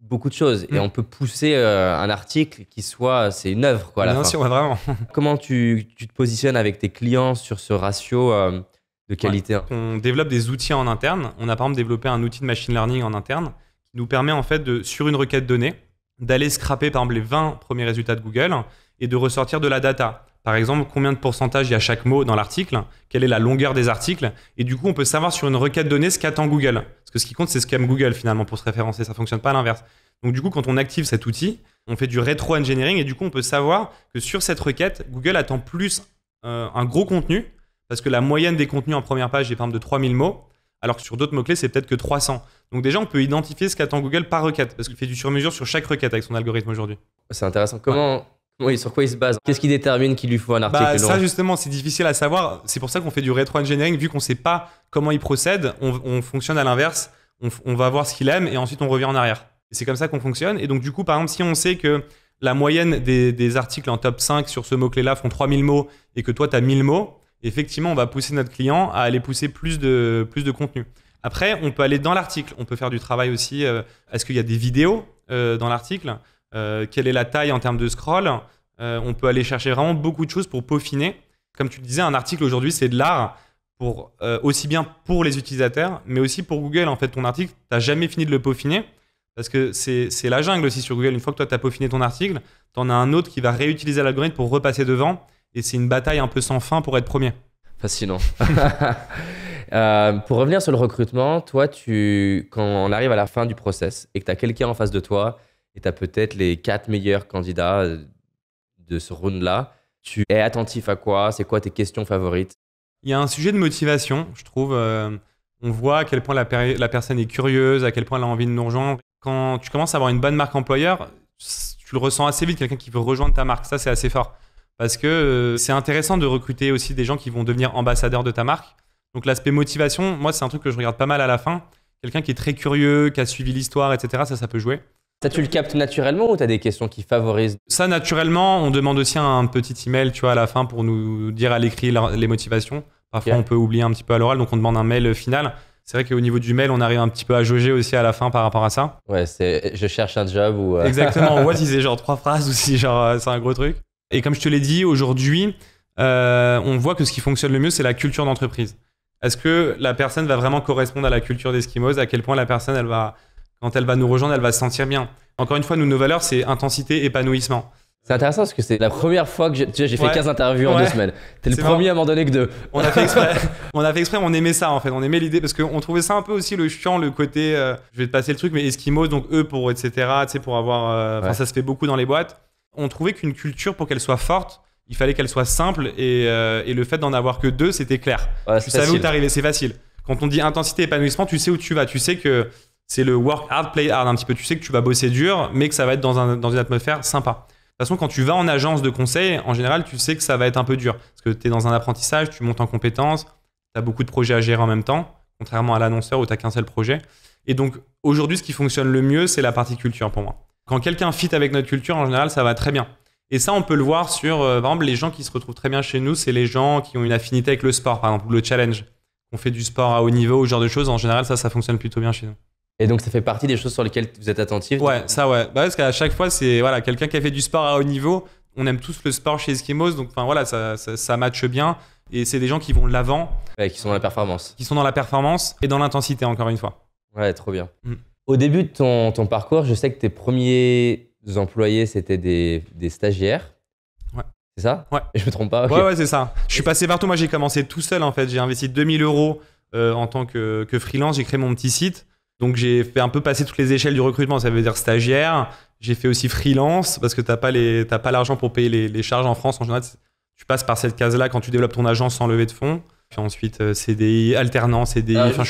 beaucoup de choses et mm. on peut pousser euh, un article qui soit c'est une œuvre quoi. vraiment. Comment tu, te positionnes avec tes clients sur ce ratio euh, de qualité. On développe des outils en interne. On a par exemple développé un outil de machine learning en interne qui nous permet en fait de, sur une requête donnée, d'aller scraper par exemple les 20 premiers résultats de Google et de ressortir de la data. Par exemple, combien de pourcentage il y a chaque mot dans l'article, quelle est la longueur des articles, et du coup, on peut savoir sur une requête donnée ce qu'attend Google. Parce que ce qui compte, c'est ce qu'aime Google finalement pour se référencer, ça ne fonctionne pas à l'inverse. Donc du coup, quand on active cet outil, on fait du rétro-engineering, et du coup, on peut savoir que sur cette requête, Google attend plus euh, un gros contenu parce que la moyenne des contenus en première page est par exemple de 3000 mots, alors que sur d'autres mots-clés, c'est peut-être que 300. Donc déjà, on peut identifier ce qu'attend Google par requête, parce qu'il fait du sur-mesure sur chaque requête avec son algorithme aujourd'hui. C'est intéressant. Comment, Oui, sur quoi il se base Qu'est-ce qui détermine qu'il lui faut un article bah, Ça, justement, c'est difficile à savoir. C'est pour ça qu'on fait du rétro-engineering. Vu qu'on ne sait pas comment il procède, on, fonctionne à l'inverse. On, va voir ce qu'il aime et ensuite on revient en arrière. C'est comme ça qu'on fonctionne. Et donc, du coup, par exemple, si on sait que la moyenne des, des articles en top 5 sur ce mot-clé-là font 3000 mots et que toi, tu as 1000 mots, effectivement, on va pousser notre client à aller pousser plus de, plus de contenu. Après, on peut aller dans l'article, on peut faire du travail aussi. Euh, est-ce qu'il y a des vidéos euh, dans l'article euh, Quelle est la taille en termes de scroll On peut aller chercher vraiment beaucoup de choses pour peaufiner. Comme tu le disais, un article aujourd'hui, c'est de l'art pour aussi bien pour les utilisateurs, mais aussi pour Google. En fait, ton article, tu n'as jamais fini de le peaufiner. Parce que c'est la jungle aussi sur Google. Une fois que toi, tu as peaufiné ton article, tu en as un autre qui va réutiliser l'algorithme pour repasser devant. Et c'est une bataille un peu sans fin pour être premier. Fascinant. Euh, pour revenir sur le recrutement, toi, tu, quand on arrive à la fin du process et que tu as quelqu'un en face de toi et tu as peut-être les quatre meilleurs candidats euh, de ce round-là, tu es attentif à quoi C'est quoi tes questions favorites Il y a un sujet de motivation, je trouve. Euh, on voit à quel point la, la, personne est curieuse, à quel point elle a envie de nous rejoindre. Quand tu commences à avoir une bonne marque employeur, tu le ressens assez vite, quelqu'un qui veut rejoindre ta marque. Ça, c'est assez fort parce que euh, c'est intéressant de recruter aussi des gens qui vont devenir ambassadeurs de ta marque. Donc l'aspect motivation, moi c'est un truc que je regarde pas mal à la fin. Quelqu'un qui est très curieux, qui a suivi l'histoire, etc. Ça, ça peut jouer. tu le captes naturellement ou tu as des questions qui favorisent Ça, naturellement, on demande aussi un petit email, tu vois, à la fin pour nous dire à l'écrit les motivations. Parfois, on peut oublier un petit peu à l'oral, donc on demande un mail final. C'est vrai qu'au niveau du mail, on arrive un petit peu à jauger aussi à la fin par rapport à ça. Ouais, c'est je cherche un job ou. Euh, Exactement. On voit si c'est genre trois phrases ou si genre euh, c'est un gros truc. Et comme je te l'ai dit, aujourd'hui, euh, on voit que ce qui fonctionne le mieux, c'est la culture d'entreprise. Est-ce que la personne va vraiment correspondre à la culture d'Eskimos À quel point la personne, elle va, quand elle va nous rejoindre, elle va se sentir bien Encore une fois, nous, nos valeurs, c'est intensité, épanouissement. C'est intéressant parce que c'est la première fois que j'ai, fait 15 interviews en deux semaines. T'es le premier à m'en donner que deux. On a fait exprès. on a fait on aimait ça en fait. On aimait l'idée parce qu'on trouvait ça un peu aussi le chiant, le côté euh, je vais te passer le truc, mais Eskimos, donc eux pour etc. Tu sais, pour avoir. Euh, enfin, ça se fait beaucoup dans les boîtes on trouvait qu'une culture, pour qu'elle soit forte, il fallait qu'elle soit simple et, euh, le fait d'en avoir que deux, c'était clair. tu savais où t'arrivais, c'est facile. Quand on dit intensité, épanouissement, tu sais où tu vas. Tu sais que c'est le work hard, play hard un petit peu. Tu sais que tu vas bosser dur, mais que ça va être dans, une atmosphère sympa. De toute façon, quand tu vas en agence de conseil, en général, tu sais que ça va être un peu dur. Parce que tu es dans un apprentissage, tu montes en compétences, tu as beaucoup de projets à gérer en même temps, contrairement à l'annonceur où tu qu'un seul projet. Et donc, aujourd'hui, ce qui fonctionne le mieux, c'est la partie culture pour moi quand quelqu'un fit avec notre culture, en général, ça va très bien. Et ça, on peut le voir sur, euh, par exemple, les gens qui se retrouvent très bien chez nous, c'est les gens qui ont une affinité avec le sport, par exemple, le challenge. On fait du sport à haut niveau, ce genre de choses. En général, ça, ça fonctionne plutôt bien chez nous. Et donc, ça fait partie des choses sur lesquelles vous êtes attentif Ouais, ça, bah ouais. parce qu'à chaque fois, c'est voilà, quelqu'un qui a fait du sport à haut niveau. On aime tous le sport chez Eskimos, donc enfin voilà, ça, ça, matche bien. Et c'est des gens qui vont l'avant. qui sont dans la performance. Qui sont dans la performance et dans l'intensité, encore une fois. Ouais, trop bien. Mm. Au début de ton, parcours, je sais que tes premiers employés, c'était des, stagiaires. C'est ça Ouais. Je me trompe pas Ouais, ouais, c'est ça. Je suis passé partout. Moi, j'ai commencé tout seul, en fait. J'ai investi 2000 euros euh, en tant que, freelance. J'ai créé mon petit site. Donc, j'ai fait un peu passer toutes les échelles du recrutement. Ça veut dire stagiaire. J'ai fait aussi freelance parce que tu n'as pas l'argent pour payer les, les, charges en France. En général, tu passes par cette case-là quand tu développes ton agence sans lever de fonds. Puis ensuite, euh, CDI, alternance CDI, ah, enfin,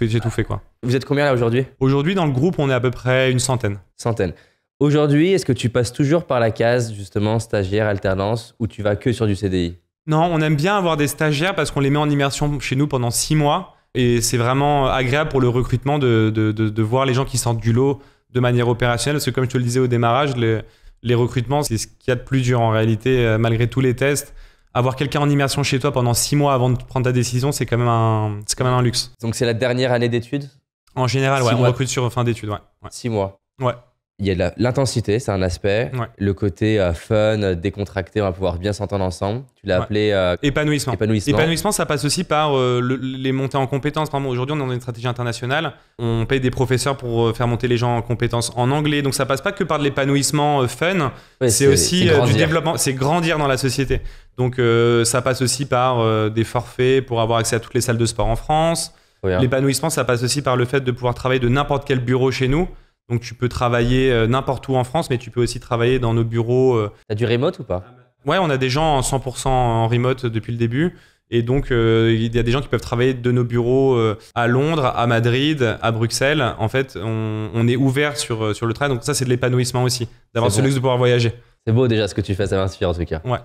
j'ai tout fait quoi. Vous êtes combien là aujourd'hui Aujourd'hui, dans le groupe, on est à peu près une centaine. Centaine. Aujourd'hui, est-ce que tu passes toujours par la case, justement, stagiaire, alternance, ou tu vas que sur du CDI Non, on aime bien avoir des stagiaires parce qu'on les met en immersion chez nous pendant six mois. Et c'est vraiment agréable pour le recrutement de, de, de, de, voir les gens qui sortent du lot de manière opérationnelle. Parce que, comme je te le disais au démarrage, les, les recrutements, c'est ce qu'il y a de plus dur en réalité, euh, malgré tous les tests avoir quelqu'un en immersion chez toi pendant six mois avant de prendre ta décision, c'est quand même un, c'est quand même un luxe. Donc c'est la dernière année d'études En général, on recrute sur fin d'études, Six mois. Ouais il y a l'intensité, c'est un aspect. Le côté euh, fun, euh, décontracté, on va pouvoir bien s'entendre ensemble. Tu l'as appelé euh, épanouissement. épanouissement. ça passe aussi par les montées en compétences. Par aujourd'hui, on est dans une stratégie internationale. On paye des professeurs pour faire monter les gens en compétences en anglais. Donc ça passe pas que par de l'épanouissement fun. c'est aussi du développement. C'est grandir dans la société. Donc ça passe aussi par des forfaits pour avoir accès à toutes les salles de sport en France. L'épanouissement, ça passe aussi par le fait de pouvoir travailler de n'importe quel bureau chez nous. Donc tu peux travailler euh, n'importe où en France, mais tu peux aussi travailler dans nos bureaux. Euh. T'as du remote ou pas Ouais, on a des gens en 100% en remote depuis le début. Et donc, euh, il y a des gens qui peuvent travailler de nos bureaux à Londres, à Madrid, à Bruxelles. En fait, on, est ouvert sur, sur le travail. Donc, ça, c'est de l'épanouissement aussi, d'avoir ce luxe de pouvoir voyager. C'est beau déjà ce que tu fais, ça m'inspire en tout cas. Ouais.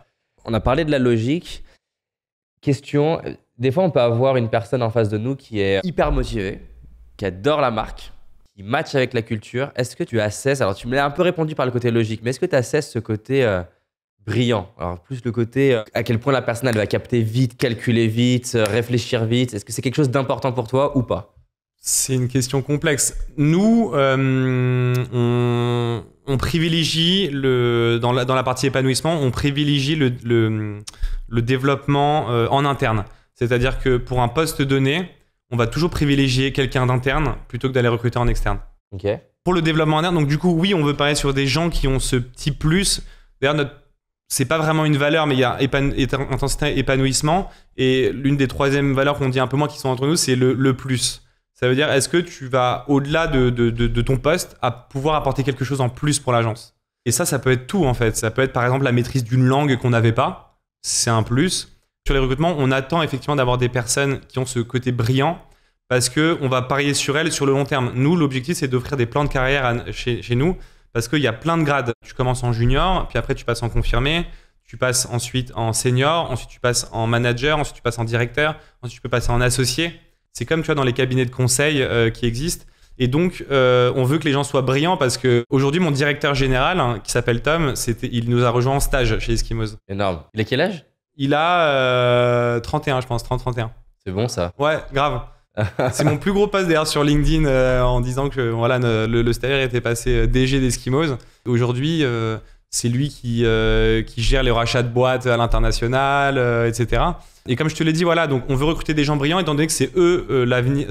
On a parlé de la logique. Question des fois, on peut avoir une personne en face de nous qui est hyper motivée, qui adore la marque, il match avec la culture. Est-ce que tu as cesse, alors tu me l'as un peu répondu par le côté logique, mais est-ce que tu as cesse ce côté euh, brillant Alors plus le côté euh, à quel point la personne elle va capter vite, calculer vite, euh, réfléchir vite. Est-ce que c'est quelque chose d'important pour toi ou pas c'est une question complexe. Nous, on, privilégie le dans la, partie épanouissement, on privilégie le développement en interne. C'est-à-dire que pour un poste donné, on va toujours privilégier quelqu'un d'interne plutôt que d'aller recruter en externe. Pour le développement interne, donc du coup, oui, on veut parler sur des gens qui ont ce petit plus. D'ailleurs, notre c'est pas vraiment une valeur, mais il y a épanouissement. Et l'une des troisièmes valeurs qu'on dit un peu moins qui sont entre nous, c'est le, plus. Ça veut dire, est-ce que tu vas au-delà de, de, ton poste à pouvoir apporter quelque chose en plus pour l'agence Et ça, ça peut être tout en fait. Ça peut être par exemple la maîtrise d'une langue qu'on n'avait pas. C'est un plus sur les recrutements, on attend effectivement d'avoir des personnes qui ont ce côté brillant parce qu'on va parier sur elles sur le long terme. Nous, l'objectif, c'est d'offrir des plans de carrière chez, nous parce qu'il y a plein de grades. Tu commences en junior, puis après, tu passes en confirmé, tu passes ensuite en senior, ensuite, tu passes en manager, ensuite, tu passes en directeur, ensuite, tu peux passer en associé. C'est comme tu vois dans les cabinets de conseil euh, qui existent. Et donc, euh, on veut que les gens soient brillants parce que aujourd'hui, mon directeur général, hein, qui s'appelle Tom, il nous a rejoint en stage chez Eskimos. Énorme. Il a quel âge il a 31, euh, je pense, 30-31. C'est bon ça Ouais, grave. c'est mon plus gros post d'ailleurs sur LinkedIn euh, en disant que voilà, le, le, stagiaire était passé euh, DG d'Eskimos. Aujourd'hui, c'est lui qui, qui gère les rachats de boîtes à l'international, etc. Et comme je te l'ai dit, voilà, donc on veut recruter des gens brillants étant donné que c'est eux l'avenir.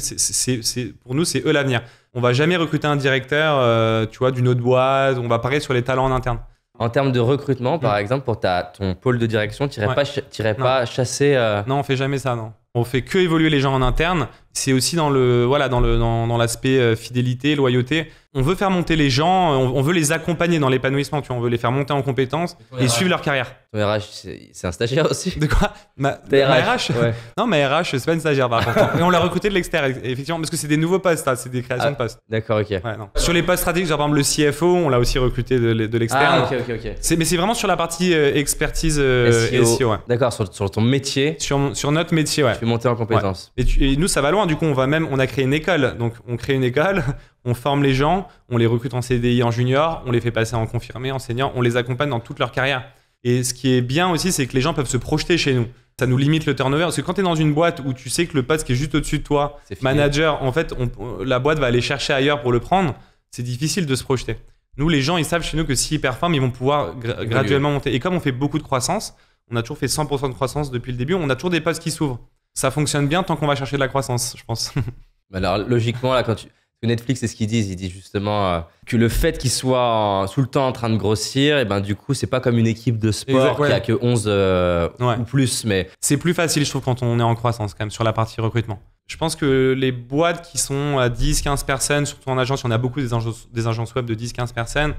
pour nous, c'est eux l'avenir. On va jamais recruter un directeur, tu vois, d'une autre boîte. On va parler sur les talents en interne. En termes de recrutement, par mm. exemple, pour ta, ton pôle de direction, tu n'irais pas, pas, chasser. Euh, non, on fait jamais ça, non. On fait que évoluer les gens en interne. C'est aussi dans le voilà dans le dans, l'aspect euh, fidélité, loyauté. On veut faire monter les gens, euh, on, veut les accompagner dans l'épanouissement, tu on veut les faire monter en compétences et suivre leur carrière. Ton RH, c'est un stagiaire aussi De quoi ma, RH, Non, ma RH, c'est pas une stagiaire par contre. on l'a recruté de l'externe, effectivement, parce que c'est des nouveaux postes, hein, c'est des créations de ah, postes. D'accord, ok. Sur les postes stratégiques, genre par exemple le CFO, on l'a aussi recruté de, de l'externe. Ah, ok, ok, ok. Mais c'est vraiment sur la partie euh, expertise euh, SEO. E d'accord, sur, ton métier. Sur, sur notre métier, ouais. Tu fais monter en compétences. Et, nous, ça va loin, du coup, on va même, on a créé une école. Donc, on crée une école, on forme les gens, on les recrute en CDI, en junior, on les fait passer en confirmé, enseignant, on les accompagne dans toute leur carrière. Et ce qui est bien aussi, c'est que les gens peuvent se projeter chez nous. Ça nous limite le turnover. Parce que quand tu es dans une boîte où tu sais que le poste qui est juste au-dessus de toi, manager, en fait, on, la boîte va aller chercher ailleurs pour le prendre, c'est difficile de se projeter. Nous, les gens, ils savent chez nous que s'ils performent, ils vont pouvoir graduellement monter. Et comme on fait beaucoup de croissance, on a toujours fait 100% de croissance depuis le début, on a toujours des postes qui s'ouvrent. Ça fonctionne bien tant qu'on va chercher de la croissance, je pense. Alors, logiquement, là, quand tu Netflix, c'est ce qu'ils disent. Ils disent justement euh, que le fait qu'ils soient tout le temps en train de grossir, et eh ben du coup, c'est pas comme une équipe de sport qui a que 11 euh, ou plus. Mais c'est plus facile, je trouve, quand on est en croissance, quand même, sur la partie recrutement. Je pense que les boîtes qui sont à 10, 15 personnes, surtout en agence, on a beaucoup des agences, web de 10, 15 personnes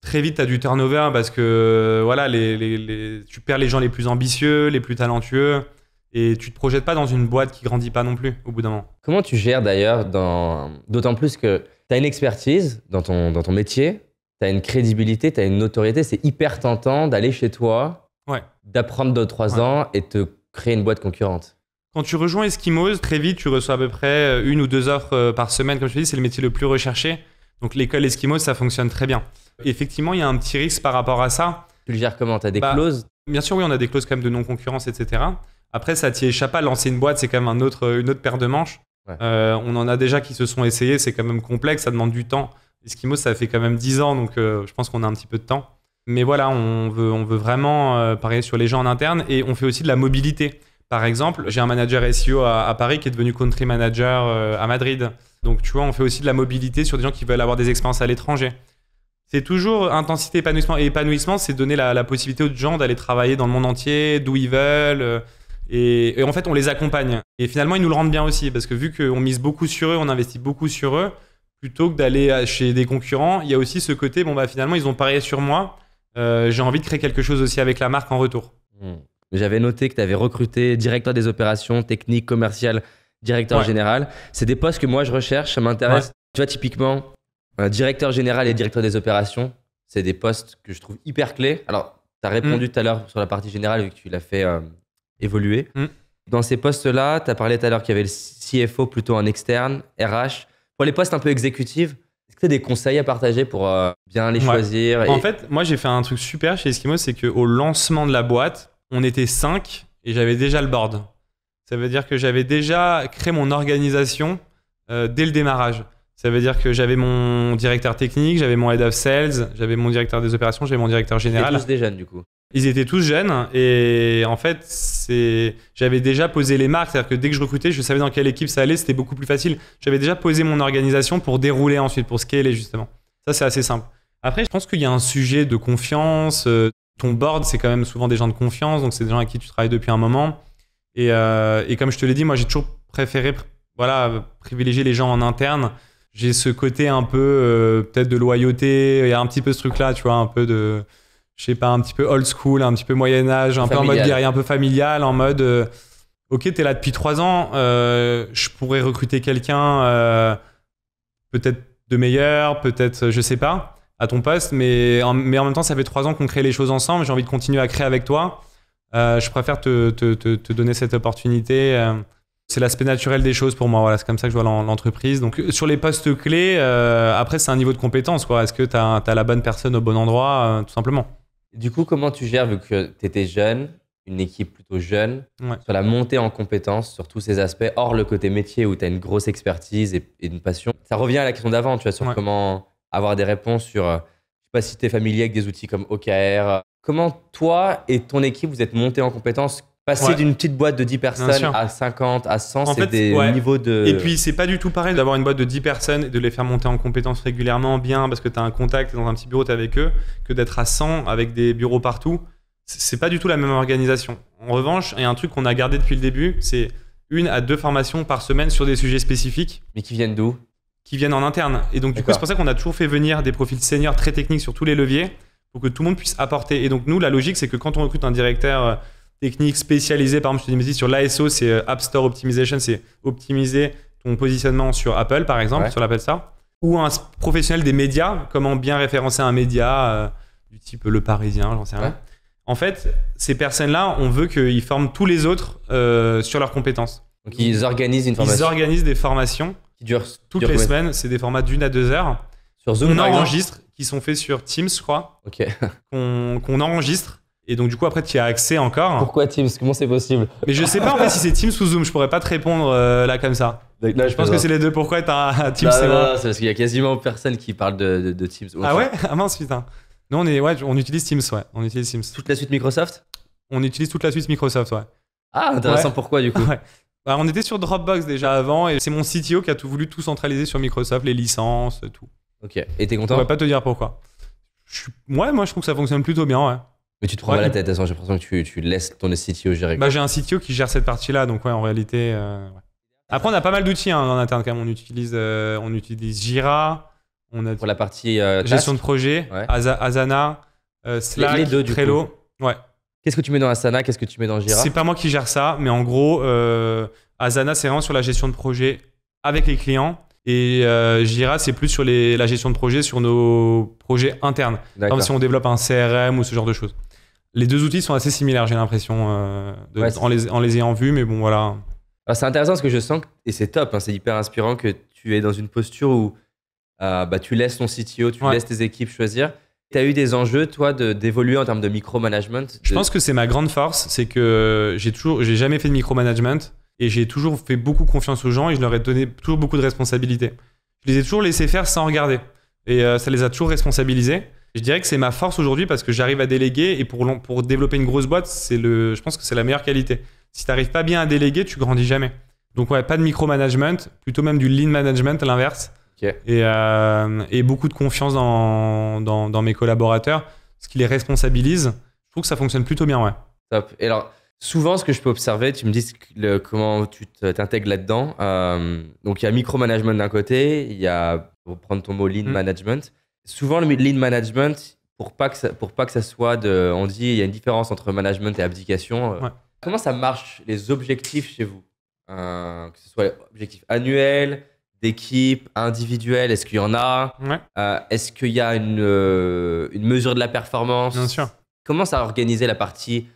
très vite, tu as du turnover parce que voilà, les, les, tu perds les gens les plus ambitieux, les plus talentueux et tu te projettes pas dans une boîte qui grandit pas non plus au bout d'un moment. Comment tu gères d'ailleurs, d'autant plus que tu as une expertise dans ton, dans ton métier, tu as une crédibilité, tu as une notoriété, c'est hyper tentant d'aller chez toi, d'apprendre 2 trois ans et te créer une boîte concurrente. Quand tu rejoins Eskimos, très vite, tu reçois à peu près euh, une ou deux offres euh, par semaine. Comme je te dis, c'est le métier le plus recherché. Donc l'école Eskimos, ça fonctionne très bien. Effectivement, il y a un petit risque par rapport à ça. Tu le gères comment Tu as des bah, clauses Bien sûr, oui, on a des clauses quand même de non-concurrence, etc. Après, ça t'y échappe pas, lancer une boîte, c'est quand même un autre, une autre paire de manches. Euh, on en a déjà qui se sont essayés, c'est quand même complexe, ça demande du temps. Eskimo, ça fait quand même 10 ans, donc euh, je pense qu'on a un petit peu de temps. Mais voilà, on veut, on veut vraiment parler euh, parier sur les gens en interne et on fait aussi de la mobilité. Par exemple, j'ai un manager SEO à, Paris qui est devenu country manager à Madrid. Donc tu vois, on fait aussi de la mobilité sur des gens qui veulent avoir des expériences à l'étranger. C'est toujours intensité, épanouissement. Et épanouissement, c'est donner la, la, possibilité aux gens d'aller travailler dans le monde entier, d'où ils veulent et, en fait, on les accompagne. Et finalement, ils nous le rendent bien aussi, parce que vu qu'on mise beaucoup sur eux, on investit beaucoup sur eux, plutôt que d'aller chez des concurrents, il y a aussi ce côté, bon, bah finalement, ils ont parié sur moi, euh, j'ai envie de créer quelque chose aussi avec la marque en retour. Hmm. J'avais noté que tu avais recruté directeur des opérations, technique, commercial, directeur général. C'est des postes que moi, je recherche, ça m'intéresse. Tu vois, typiquement, directeur général et directeur des opérations, c'est des postes que je trouve hyper clés. Alors, tu as répondu hmm. tout à l'heure sur la partie générale, vu que tu l'as fait... Euh, évoluer. Mm. Dans ces postes-là, tu as parlé tout à l'heure qu'il y avait le CFO plutôt en externe, RH. Pour les postes un peu exécutifs, est-ce que tu as des conseils à partager pour euh, bien les choisir En fait, moi j'ai fait un truc super chez Eskimo, c'est qu'au lancement de la boîte, on était 5 et j'avais déjà le board. Ça veut dire que j'avais déjà créé mon organisation euh, dès le démarrage. Ça veut dire que j'avais mon directeur technique, j'avais mon head of sales, j'avais mon directeur des opérations, j'avais mon directeur général. Ils étaient tous des jeunes du coup. Ils étaient tous jeunes et en fait, c'est j'avais déjà posé les marques, c'est-à-dire que dès que je recrutais, je savais dans quelle équipe ça allait, c'était beaucoup plus facile. J'avais déjà posé mon organisation pour dérouler ensuite, pour scaler justement. Ça, c'est assez simple. Après, je pense qu'il y a un sujet de confiance. Euh, ton board, c'est quand même souvent des gens de confiance, donc c'est des gens avec qui tu travailles depuis un moment. Et, euh, et comme je te l'ai dit, moi, j'ai toujours préféré voilà, privilégier les gens en interne j'ai ce côté un peu euh, peut-être de loyauté, il y a un petit peu ce truc-là, tu vois, un peu de, je sais pas, un petit peu old school, un petit peu Moyen Âge, un peu en mode guerrier, un peu familial, en mode, OK, euh, ok, t'es là depuis trois ans, euh, je pourrais recruter quelqu'un, peut-être de meilleur, peut-être, je sais pas, à ton poste, mais en, mais en même temps, ça fait trois ans qu'on crée les choses ensemble, j'ai envie de continuer à créer avec toi, je préfère te, te, te, te donner cette opportunité c'est l'aspect naturel des choses pour moi. Voilà, c'est comme ça que je vois l'entreprise. Donc, euh, sur les postes clés, euh, après, c'est un niveau de compétence. Est-ce que tu as, la bonne personne au bon endroit, euh, tout simplement Du coup, comment tu gères, vu que tu étais jeune, une équipe plutôt jeune, sur la montée en compétence, sur tous ces aspects, hors le côté métier où tu as une grosse expertise et, une passion Ça revient à la question d'avant, tu vois, sur comment avoir des réponses sur, je sais pas si tu es familier avec des outils comme OKR. Comment toi et ton équipe, vous êtes montés en compétence Passer d'une petite boîte de 10 personnes à 50, à 100, c'est des niveaux de. Et puis, c'est pas du tout pareil d'avoir une boîte de 10 personnes et de les faire monter en compétences régulièrement, bien, parce que tu as un contact dans un petit bureau, tu avec eux, que d'être à 100 avec des bureaux partout. C'est pas du tout la même organisation. En revanche, il y a un truc qu'on a gardé depuis le début, c'est une à deux formations par semaine sur des sujets spécifiques. Mais qui viennent d'où Qui viennent en interne. Et donc, du coup, c'est pour ça qu'on a toujours fait venir des profils seniors très techniques sur tous les leviers pour que tout le monde puisse apporter. Et donc, nous, la logique, c'est que quand on recrute un directeur euh, technique spécialisée. Par exemple, je sur l'ASO, c'est euh, App Store Optimization, c'est optimiser ton positionnement sur Apple, par exemple, sur l'Apple Store. Ou un professionnel des médias, comment bien référencer un média euh, du type Le Parisien, j'en sais rien. En fait, ces personnes-là, on veut qu'ils forment tous les autres euh, sur leurs compétences. Donc ils organisent une formation. Ils organisent des formations qui durent toutes les semaines. C'est des formats d'une à deux heures. Sur Zoom, on enregistre, qui sont faits sur Teams, je crois. Ok. qu'on enregistre et donc, du coup, après, tu y as accès encore. Pourquoi Teams Comment c'est possible Mais je sais pas en fait si c'est Teams ou Zoom, je pourrais pas te répondre euh, là comme ça. Là, je pense que c'est les deux. Pourquoi t'as Teams c'est parce qu'il y a quasiment personne qui parle de, de, de Teams. ah ouais Ah mince, putain. Nous, on, est, ouais, on utilise Teams, ouais. On utilise Teams. Toute la suite Microsoft On utilise toute la suite Microsoft, ouais. Ah, intéressant. Pourquoi, du coup bah, on était sur Dropbox déjà avant et c'est mon CTO qui a tout voulu tout centraliser sur Microsoft, les licences, tout. Ok. Et t'es content On va pas te dire pourquoi. Ouais, moi, je trouve que ça fonctionne plutôt bien, ouais. Mais tu te prends à la tête, j'ai l'impression que tu, laisses ton CTO gérer. Bah, j'ai un CTO qui gère cette partie-là, donc ouais, en réalité. Euh, ouais. Après, on a pas mal d'outils hein, en interne quand même. On utilise, euh, on utilise Jira, on a pour la partie euh, gestion de projet, Asana, Slack, Trello. Ouais. Qu'est-ce que tu mets dans Asana Qu'est-ce que tu mets dans Jira C'est pas moi qui gère ça, mais en gros, Asana, c'est vraiment sur la gestion de projet avec les clients. Et Jira, c'est plus sur la gestion de projet, sur nos projets internes. Comme si on développe un CRM ou ce genre de choses les deux outils sont assez similaires, j'ai l'impression, euh, en, les, ayant vus, mais bon, voilà. Ah, c'est intéressant parce que je sens, et c'est top, hein, c'est hyper inspirant que tu es dans une posture où euh, bah, tu laisses ton CTO, tu laisses tes équipes choisir. Tu as eu des enjeux, toi, d'évoluer en termes de micromanagement Je pense que c'est ma grande force, c'est que j'ai toujours, j'ai jamais fait de micromanagement et j'ai toujours fait beaucoup confiance aux gens et je leur ai donné toujours beaucoup de responsabilités. Je les ai toujours laissés faire sans regarder et euh, ça les a toujours responsabilisés. Je dirais que c'est ma force aujourd'hui parce que j'arrive à déléguer et pour, pour développer une grosse boîte, c'est le, je pense que c'est la meilleure qualité. Si tu n'arrives pas bien à déléguer, tu grandis jamais. Donc ouais, pas de micromanagement, plutôt même du lean management à l'inverse. Et, euh, et, beaucoup de confiance dans, dans, mes collaborateurs, ce qui les responsabilise. Je trouve que ça fonctionne plutôt bien, ouais. Top. Et alors, souvent, ce que je peux observer, tu me dis comment tu t'intègres là-dedans. Euh, donc, il y a micromanagement d'un côté, il y a, pour prendre ton mot, lean hmm. management souvent, le lead management, pour pas que ça, pour pas que ça soit de. On dit, il y a une différence entre management et abdication. Euh, comment ça marche, les objectifs chez vous Que ce soit objectifs annuels, d'équipe, individuels, est-ce qu'il y en a euh, Est-ce qu'il y a une, euh, une, mesure de la performance Bien sûr. Comment ça a la partie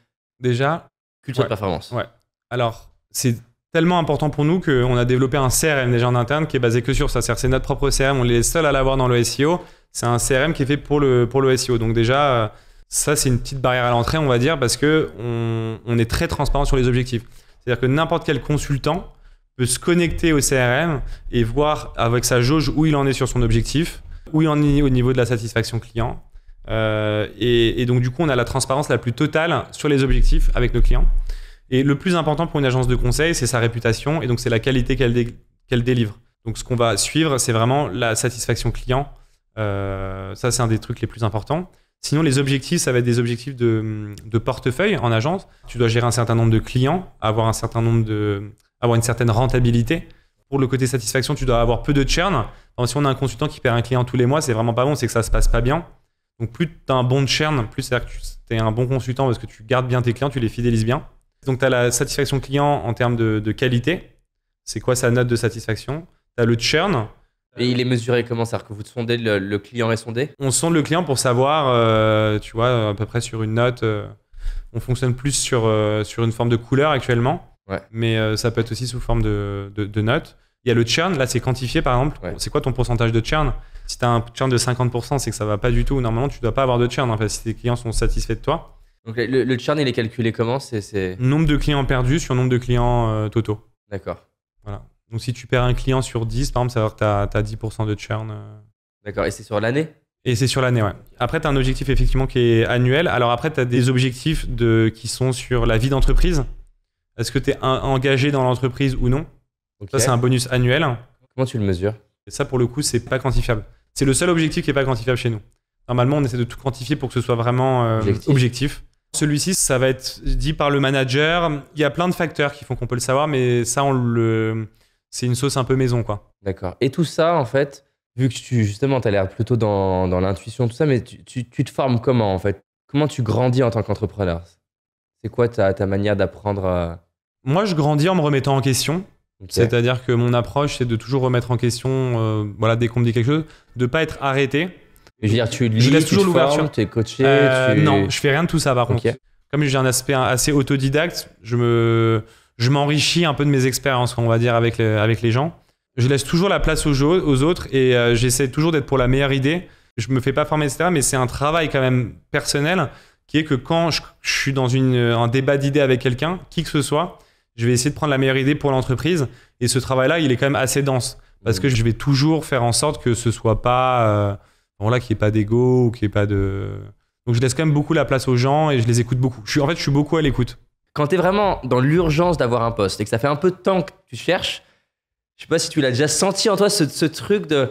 Déjà, culture de performance Ouais. Alors, c'est tellement important pour nous qu'on a développé un CRM déjà en interne qui est basé que sur ça. cest c'est notre propre CRM, on est les seuls à l'avoir dans le SEO c'est un CRM qui est fait pour le, pour le SEO. Donc déjà, euh, ça, c'est une petite barrière à l'entrée, on va dire, parce que on, est très transparent sur les objectifs. C'est-à-dire que n'importe quel consultant peut se connecter au CRM et voir avec sa jauge où il en est sur son objectif, où il en est au niveau de la satisfaction client. Euh, et, donc, du coup, on a la transparence la plus totale sur les objectifs avec nos clients. Et le plus important pour une agence de conseil, c'est sa réputation et donc c'est la qualité qu'elle délivre. Donc, ce qu'on va suivre, c'est vraiment la satisfaction client euh, ça, c'est un des trucs les plus importants. Sinon, les objectifs, ça va être des objectifs de, portefeuille en agence. Tu dois gérer un certain nombre de clients, avoir un certain nombre de, avoir une certaine rentabilité. Pour le côté satisfaction, tu dois avoir peu de churn. si on a un consultant qui perd un client tous les mois, c'est vraiment pas bon, c'est que ça se passe pas bien. Donc, plus tu as un bon churn, plus c'est que tu es un bon consultant parce que tu gardes bien tes clients, tu les fidélises bien. Donc, tu as la satisfaction client en termes de, de qualité. C'est quoi sa note de satisfaction Tu as le churn, et il est mesuré comment ça que vous sondez le, client est sondé On sonde le client pour savoir, euh, tu vois, à peu près sur une note. Euh, on fonctionne plus sur, euh, sur une forme de couleur actuellement, mais ça peut être aussi sous forme de, de, notes. Il y a le churn, là c'est quantifié par exemple. C'est quoi ton pourcentage de churn Si tu as un churn de 50%, c'est que ça va pas du tout. Normalement, tu dois pas avoir de churn parce si tes clients sont satisfaits de toi. Donc le, churn, il est calculé comment c'est, Nombre de clients perdus sur nombre de clients totaux. D'accord. Voilà. Donc si tu perds un client sur 10, par exemple, ça veut dire que tu as, 10% de churn. Euh. D'accord, et c'est sur l'année Et c'est sur l'année, ouais. Après, tu as un objectif effectivement qui est annuel. Alors après, tu as des objectifs de, qui sont sur la vie d'entreprise. Est-ce que tu es engagé dans l'entreprise ou non Ça, c'est un bonus annuel. Comment tu le mesures et Ça, pour le coup, c'est pas quantifiable. C'est le seul objectif qui est pas quantifiable chez nous. Normalement, on essaie de tout quantifier pour que ce soit vraiment euh, objectif. Celui-ci, ça va être dit par le manager. Il y a plein de facteurs qui font qu'on peut le savoir, mais ça, on le c'est une sauce un peu maison, quoi. D'accord. Et tout ça, en fait, vu que tu, justement, tu as l'air plutôt dans, l'intuition, tout ça, mais tu, tu, te formes comment, en fait Comment tu grandis en tant qu'entrepreneur C'est quoi ta, manière d'apprendre Moi, je grandis en me remettant en question. C'est-à-dire que mon approche, c'est de toujours remettre en question, euh, voilà, dès qu'on me dit quelque chose, de pas être arrêté. Je veux dire, tu lis, toujours l'ouverture. Tu es coaché. Euh, non, je fais rien de tout ça, par contre. Comme j'ai un aspect assez autodidacte, je me je m'enrichis un peu de mes expériences, on va dire, avec, les gens. Je laisse toujours la place aux, autres et euh, j'essaie toujours d'être pour la meilleure idée. Je me fais pas former, etc. Mais c'est un travail quand même personnel qui est que quand je, suis dans un débat d'idées avec quelqu'un, qui que ce soit, je vais essayer de prendre la meilleure idée pour l'entreprise. Et ce travail-là, il est quand même assez dense parce que je vais toujours faire en sorte que ce soit pas bon euh, là qu'il n'y ait pas d'ego ou qu'il n'y ait pas de donc je laisse quand même beaucoup la place aux gens et je les écoute beaucoup en fait je suis beaucoup à l'écoute quand tu es vraiment dans l'urgence d'avoir un poste et que ça fait un peu de temps que tu cherches, je sais pas si tu l'as déjà senti en toi, ce, truc de,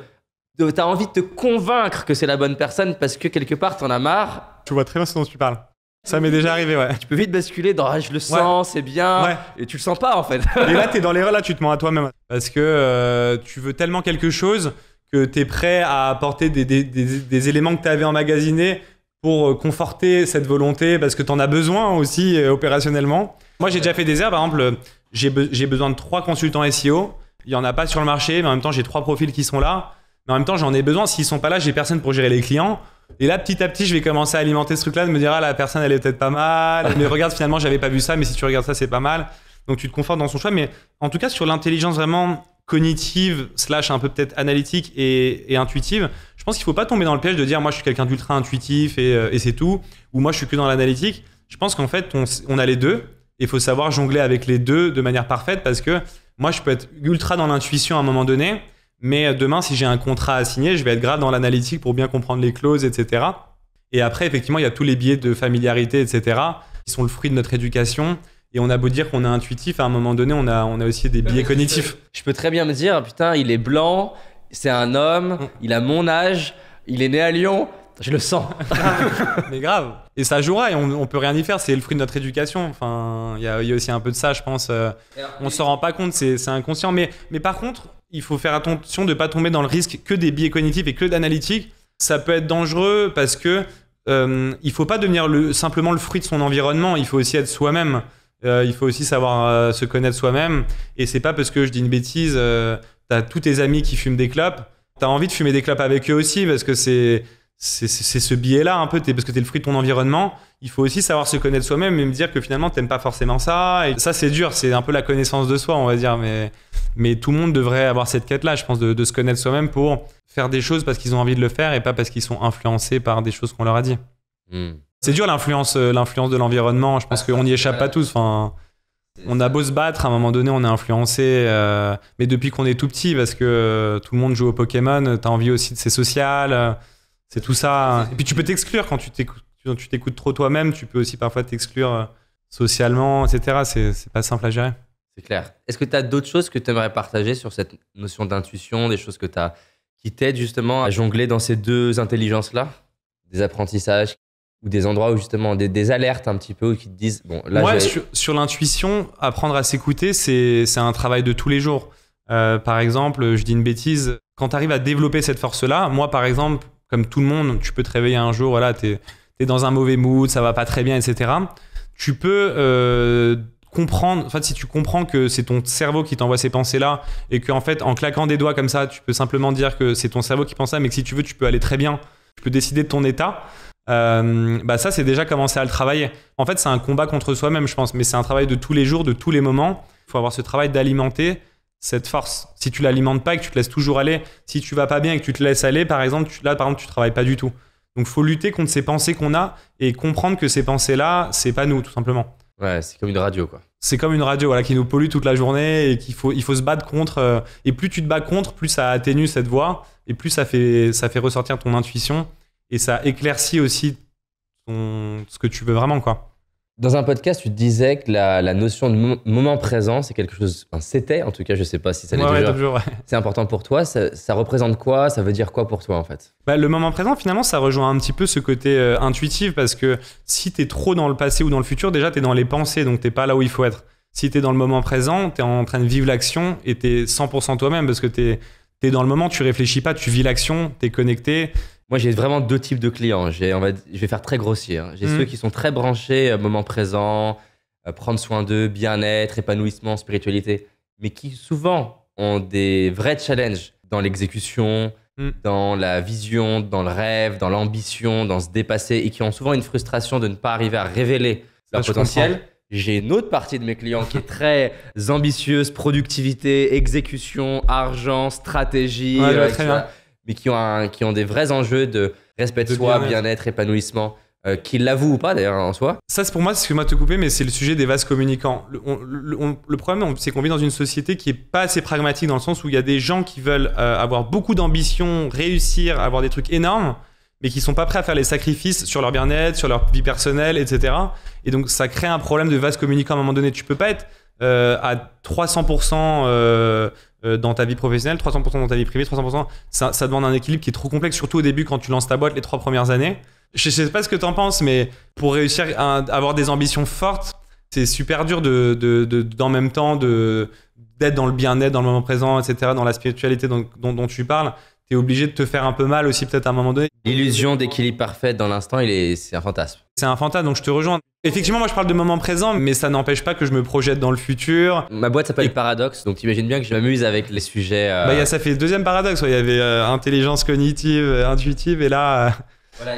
de tu as envie de te convaincre que c'est la bonne personne parce que quelque part, tu en as marre. Tu vois très bien ce dont tu parles. Ça m'est déjà arrivé, ouais. Tu peux vite basculer dans ah, je le sens, c'est bien, et tu le sens pas en fait. et là, es dans l'erreur, là, tu te mens à toi-même. Parce que euh, tu veux tellement quelque chose que tu es prêt à apporter des, des éléments que t'avais emmagasinés pour euh, conforter cette volonté parce que tu en as besoin aussi euh, opérationnellement. Moi, j'ai déjà fait des airs, par exemple, j'ai besoin de trois consultants SEO. Il n'y en a pas sur le marché, mais en même temps, j'ai trois profils qui sont là. Mais en même temps, j'en ai besoin. S'ils sont pas là, j'ai personne pour gérer les clients. Et là, petit à petit, je vais commencer à alimenter ce truc-là, de me dire, ah, la personne, elle est peut-être pas mal. Mais regarde, finalement, j'avais pas vu ça, mais si tu regardes ça, c'est pas mal. Donc, tu te confortes dans son choix. Mais en tout cas, sur l'intelligence vraiment cognitive, slash un peu peut-être analytique et, et intuitive, je pense qu'il ne faut pas tomber dans le piège de dire moi je suis quelqu'un d'ultra intuitif et, euh, c'est tout, ou moi je suis que dans l'analytique. Je pense qu'en fait, on, a les deux et il faut savoir jongler avec les deux de manière parfaite parce que moi je peux être ultra dans l'intuition à un moment donné, mais euh, demain si j'ai un contrat à signer, je vais être grave dans l'analytique pour bien comprendre les clauses, etc. Et après, effectivement, il y a tous les biais de familiarité, etc., qui sont le fruit de notre éducation. Et on a beau dire qu'on est intuitif, à un moment donné, on a, on a aussi des biais cognitifs. Je peux très bien me dire, putain, il est blanc, c'est un homme, il a mon âge, il est né à Lyon, je le sens. mais grave. Et ça jouera et on, peut rien y faire. C'est le fruit de notre éducation. Enfin, il y, a aussi un peu de ça, je pense. Euh, on on se rend pas compte, c'est inconscient. Mais, mais par contre, il faut faire attention de ne pas tomber dans le risque que des biais cognitifs et que d'analytique. Ça peut être dangereux parce que euh, il faut pas devenir simplement le fruit de son environnement. Il faut aussi être soi-même. Euh, il faut aussi savoir euh, se connaître soi-même. Et c'est pas parce que je dis une bêtise t'as tous tes amis qui fument des clopes, t'as envie de fumer des clopes avec eux aussi parce que c'est c'est ce biais-là un peu, parce que t'es le fruit de ton environnement. Il faut aussi savoir se connaître soi-même et me dire que finalement t'aimes pas forcément ça. Et ça c'est dur, c'est un peu la connaissance de soi, on va dire. Mais mais tout le monde devrait avoir cette quête-là, je pense, de, se connaître soi-même pour faire des choses parce qu'ils ont envie de le faire et pas parce qu'ils sont influencés par des choses qu'on leur a dit. Hmm. C'est dur l'influence, euh, l'influence de l'environnement. Je pense ah, qu'on n'y échappe pas tous. Enfin, on a beau se battre, à un moment donné, on est influencé. Euh, mais depuis qu'on est tout petit, parce que euh, tout le monde joue au Pokémon, t'as envie aussi de ses sociales. Euh, c'est tout ça. Hein. Et puis tu peux t'exclure quand tu t'écoutes trop toi-même. Tu peux aussi parfois t'exclure socialement, etc. C'est pas simple à gérer. C'est clair. Est-ce que tu as d'autres choses que tu aimerais partager sur cette notion d'intuition, des choses que tu qui t'aident justement à jongler dans ces deux intelligences-là Des apprentissages ou des endroits où justement des, alertes un petit peu qui te disent bon là ouais, sur, l'intuition apprendre à s'écouter c'est un travail de tous les jours euh, par exemple je dis une bêtise quand tu arrives à développer cette force là moi par exemple comme tout le monde tu peux te réveiller un jour voilà t'es es dans un mauvais mood ça va pas très bien etc tu peux euh, comprendre en fait si tu comprends que c'est ton cerveau qui t'envoie ces pensées là et qu'en fait en claquant des doigts comme ça tu peux simplement dire que c'est ton cerveau qui pense ça mais que si tu veux tu peux aller très bien tu peux décider de ton état euh, bah ça c'est déjà commencer à le travailler. En fait, c'est un combat contre soi-même, je pense, mais c'est un travail de tous les jours, de tous les moments. Il faut avoir ce travail d'alimenter cette force. Si tu l'alimentes pas et que tu te laisses toujours aller, si tu vas pas bien et que tu te laisses aller, par exemple, là par exemple, tu travailles pas du tout. Donc, faut lutter contre ces pensées qu'on a et comprendre que ces pensées-là, c'est pas nous, tout simplement. Ouais, c'est comme une radio, quoi. C'est comme une radio, voilà, qui nous pollue toute la journée et qu'il faut, il faut se battre contre. Euh, et plus tu te bats contre, plus ça atténue cette voix et plus ça fait, ça fait ressortir ton intuition et ça éclaircit aussi ce que tu veux vraiment, quoi. Dans un podcast, tu disais que la, notion de moment présent, c'est quelque chose. c'était, en tout cas, je sais pas si ça l'est toujours. C'est important pour toi. Ça, représente quoi Ça veut dire quoi pour toi, en fait bah, Le moment présent, finalement, ça rejoint un petit peu ce côté euh, intuitif parce que si tu es trop dans le passé ou dans le futur, déjà, tu es dans les pensées, donc t'es pas là où il faut être. Si tu es dans le moment présent, tu es en train de vivre l'action et tu es 100% toi-même parce que tu es, dans le moment, tu réfléchis pas, tu vis l'action, tu es connecté. Moi, j'ai vraiment deux types de clients. J'ai, je vais faire très grossier. Hein. J'ai mm. ceux qui sont très branchés, au euh, moment présent, euh, prendre soin d'eux, bien-être, épanouissement, spiritualité, mais qui souvent ont des vrais challenges dans l'exécution, mm. dans la vision, dans le rêve, dans l'ambition, dans se dépasser, et qui ont souvent une frustration de ne pas arriver à révéler leur potentiel. J'ai une autre partie de mes clients qui est très ambitieuse, productivité, exécution, argent, stratégie mais qui ont, un, qui ont des vrais enjeux de respect de, soi, bien-être, épanouissement. Euh, qu'ils l'avouent ou pas d'ailleurs en soi. Ça, c'est pour moi, c'est ce que m'a te coupé, mais c'est le sujet des vases communicants. Le, problème, c'est qu'on vit dans une société qui est pas assez pragmatique dans le sens où il y a des gens qui veulent euh, avoir beaucoup d'ambition, réussir, avoir des trucs énormes, mais qui sont pas prêts à faire les sacrifices sur leur bien-être, sur leur vie personnelle, etc. Et donc, ça crée un problème de vase communicant à un moment donné. Tu peux pas être euh, à 300% euh, dans ta vie professionnelle, 300% dans ta vie privée, 300%. Ça, demande un équilibre qui est trop complexe, surtout au début quand tu lances ta boîte les trois premières années. Je sais pas ce que tu en penses, mais pour réussir à avoir des ambitions fortes, c'est super dur de, de, d'en même temps de d'être dans le bien-être, dans le moment présent, etc., dans la spiritualité dont tu parles t'es obligé de te faire un peu mal aussi peut-être à un moment donné. L'illusion d'équilibre parfait dans l'instant, il est, c'est un fantasme. C'est un fantasme, donc je te rejoins. Effectivement, moi je parle de moment présent, mais ça n'empêche pas que je me projette dans le futur. Ma boîte s'appelle Et... Paradoxe, donc t'imagines bien que je m'amuse avec les sujets. Euh, bah, y a, ça fait le deuxième paradoxe, il y avait euh, intelligence cognitive, euh, intuitive, et là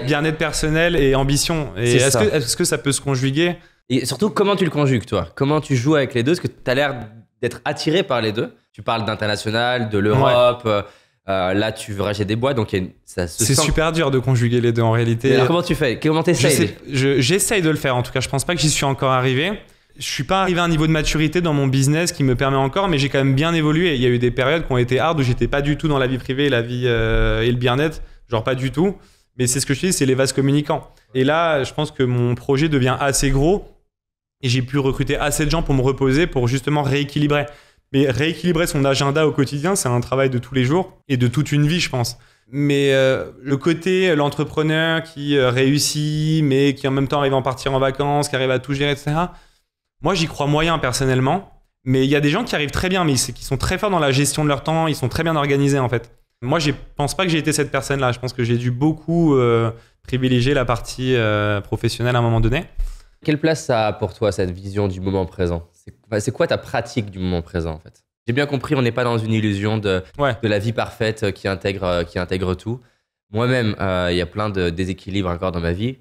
bien-être personnel et ambition. Et est-ce que, est que ça peut se conjuguer Et surtout, comment tu le conjugues toi Comment tu joues avec les deux Parce que as l'air d'être attiré par les deux. Tu parles d'international, de l'Europe. Euh, là, tu veux j'ai des bois, donc ça se C'est super dur de conjuguer les deux en réalité. Alors, comment tu fais Comment t'essayes J'essaye de le faire en tout cas. Je pense pas que j'y suis encore arrivé. Je suis pas arrivé à un niveau de maturité dans mon business qui me permet encore, mais j'ai quand même bien évolué. Il y a eu des périodes qui ont été hard où j'étais pas du tout dans la vie privée, la vie euh, et le bien-être, genre pas du tout. Mais c'est ce que je fais, c'est les vases communicants. Et là, je pense que mon projet devient assez gros et j'ai pu recruter assez de gens pour me reposer, pour justement rééquilibrer. Mais rééquilibrer son agenda au quotidien, c'est un travail de tous les jours et de toute une vie, je pense. Mais euh, le côté euh, l'entrepreneur qui euh, réussit, mais qui en même temps arrive à partir en vacances, qui arrive à tout gérer, etc. Moi, j'y crois moyen personnellement. Mais il y a des gens qui arrivent très bien, mais qui sont très forts dans la gestion de leur temps, ils sont très bien organisés en fait. Moi, je pense pas que j'ai été cette personne-là. Je pense que j'ai dû beaucoup privilégier la partie professionnelle à un moment donné. Quelle place ça a pour toi, cette vision du moment présent c'est quoi ta pratique du moment présent en fait J'ai bien compris, on n'est pas dans une illusion de, la vie parfaite euh, qui intègre, euh, qui intègre tout. Moi-même, euh, il y a plein de déséquilibres encore dans ma vie.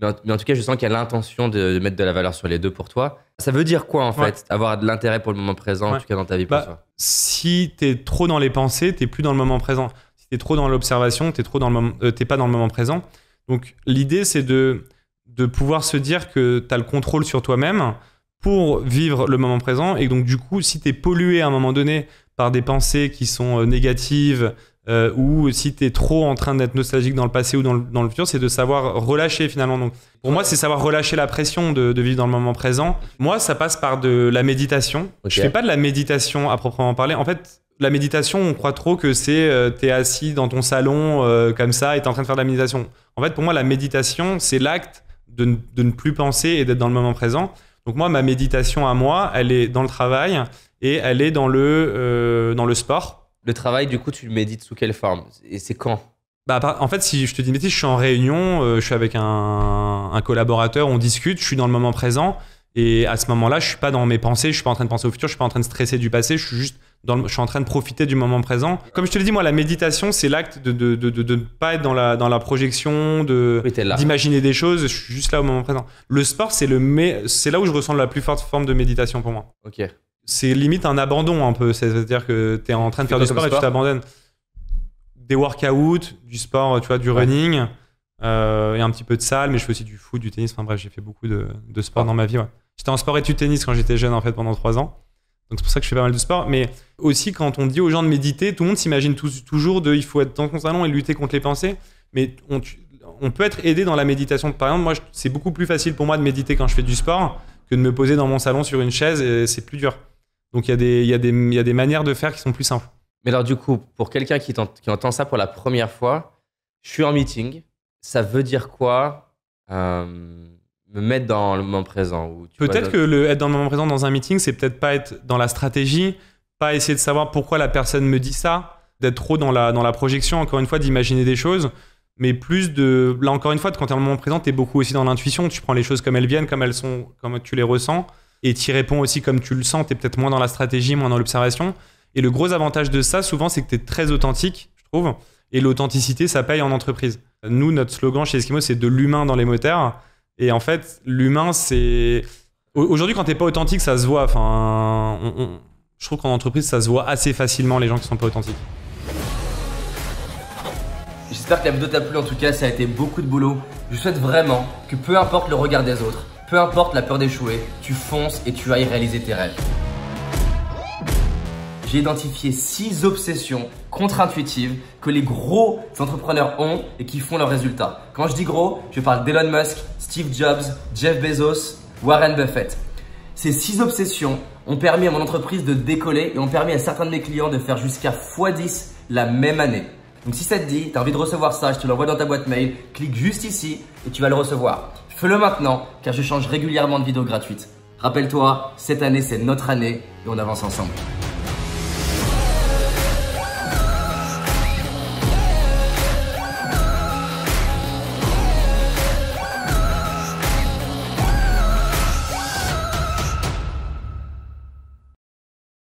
Mais en, tout cas, je sens qu'il y a l'intention de, mettre de la valeur sur les deux pour toi. Ça veut dire quoi en fait Avoir de l'intérêt pour le moment présent, en tout cas dans ta vie bah, Si tu Si trop dans les pensées, t'es plus dans le moment présent. Si tu es trop dans l'observation, t'es trop dans le pas dans le moment présent. Donc l'idée, c'est de, de pouvoir se dire que tu as le contrôle sur toi-même pour vivre le moment présent. Et donc, du coup, si tu es pollué à un moment donné par des pensées qui sont euh, négatives euh, ou si tu es trop en train d'être nostalgique dans le passé ou dans le, futur, c'est de savoir relâcher finalement. Donc, pour moi, c'est savoir relâcher la pression de, vivre dans le moment présent. Moi, ça passe par de la méditation. Je Je fais pas de la méditation à proprement parler. En fait, la méditation, on croit trop que c'est tu euh, t'es assis dans ton salon comme ça et t'es en train de faire de la méditation. En fait, pour moi, la méditation, c'est l'acte de ne plus penser et d'être dans le moment présent. Donc moi, ma méditation à moi, elle est dans le travail et elle est dans le, euh, dans le sport. Le travail, du coup, tu médites sous quelle forme Et c'est quand bah, en fait, si je te dis métier, je suis en réunion, euh, je suis avec un, un, collaborateur, on discute, je suis dans le moment présent. Et à ce moment-là, je suis pas dans mes pensées, je suis pas en train de penser au futur, je suis pas en train de stresser du passé, je suis juste je suis en train de profiter du moment présent. Comme je te l'ai dit, moi, la méditation, c'est l'acte de ne de, de, pas être dans la, dans la projection, d'imaginer des choses. Je suis juste là au moment présent. Le sport, c'est là où je ressens la plus forte forme de méditation pour moi. Ok. C'est limite un abandon un peu. C'est-à-dire que tu es en train de faire du sport, et tu t'abandonnes. Des workouts, du sport, tu vois, du running. Euh, et un petit peu de salle, mais je fais aussi du foot, du tennis. Enfin bref, j'ai fait beaucoup de, de sport ah. dans ma vie. J'étais en sport et du tennis quand j'étais jeune, en fait, pendant 3 ans. Donc c'est pour ça que je fais pas mal de sport. Mais aussi, quand on dit aux gens de méditer, tout le monde s'imagine toujours de il faut être dans son salon et lutter contre les pensées. Mais on, peut être aidé dans la méditation. Par exemple, moi, c'est beaucoup plus facile pour moi de méditer quand je fais du sport que de me poser dans mon salon sur une chaise c'est plus dur. Donc il y, a des manières de faire qui sont plus simples. Mais alors du coup, pour quelqu'un qui, entend ça pour la première fois, je suis en meeting, ça veut dire quoi euh, me mettre dans le moment présent. Peut-être que le être dans le moment présent dans un meeting, c'est peut-être pas être dans la stratégie, pas essayer de savoir pourquoi la personne me dit ça, d'être trop dans la, dans la projection, encore une fois, d'imaginer des choses, mais plus de. Là, encore une fois, quand tu es dans le moment présent, tu es beaucoup aussi dans l'intuition, tu prends les choses comme elles viennent, comme elles sont, comme tu les ressens, et tu réponds aussi comme tu le sens, tu es peut-être moins dans la stratégie, moins dans l'observation. Et le gros avantage de ça, souvent, c'est que tu es très authentique, je trouve, et l'authenticité, ça paye en entreprise. Nous, notre slogan chez Eskimo, c'est de l'humain dans les moteurs. Et en fait, l'humain, c'est. Aujourd'hui, quand t'es pas authentique, ça se voit. Enfin, je trouve qu'en entreprise, ça se voit assez facilement les gens qui sont pas authentiques. J'espère que la vidéo t'a plu. En tout cas, ça a été beaucoup de boulot. Je souhaite vraiment que peu importe le regard des autres, peu importe la peur d'échouer, tu fonces et tu ailles réaliser tes rêves. J'ai identifié six obsessions contre-intuitives que les gros entrepreneurs ont et qui font leurs résultats. Quand je dis gros, je parle d'Elon Musk, Steve Jobs, Jeff Bezos, Warren Buffett. Ces six obsessions ont permis à mon entreprise de décoller et ont permis à certains de mes clients de faire jusqu'à x10 la même année. Donc si ça te dit, tu as envie de recevoir ça, je te l'envoie dans ta boîte mail, clique juste ici et tu vas le recevoir. Fais-le maintenant car je change régulièrement de vidéo gratuite. Rappelle-toi, cette année c'est notre année et on avance ensemble.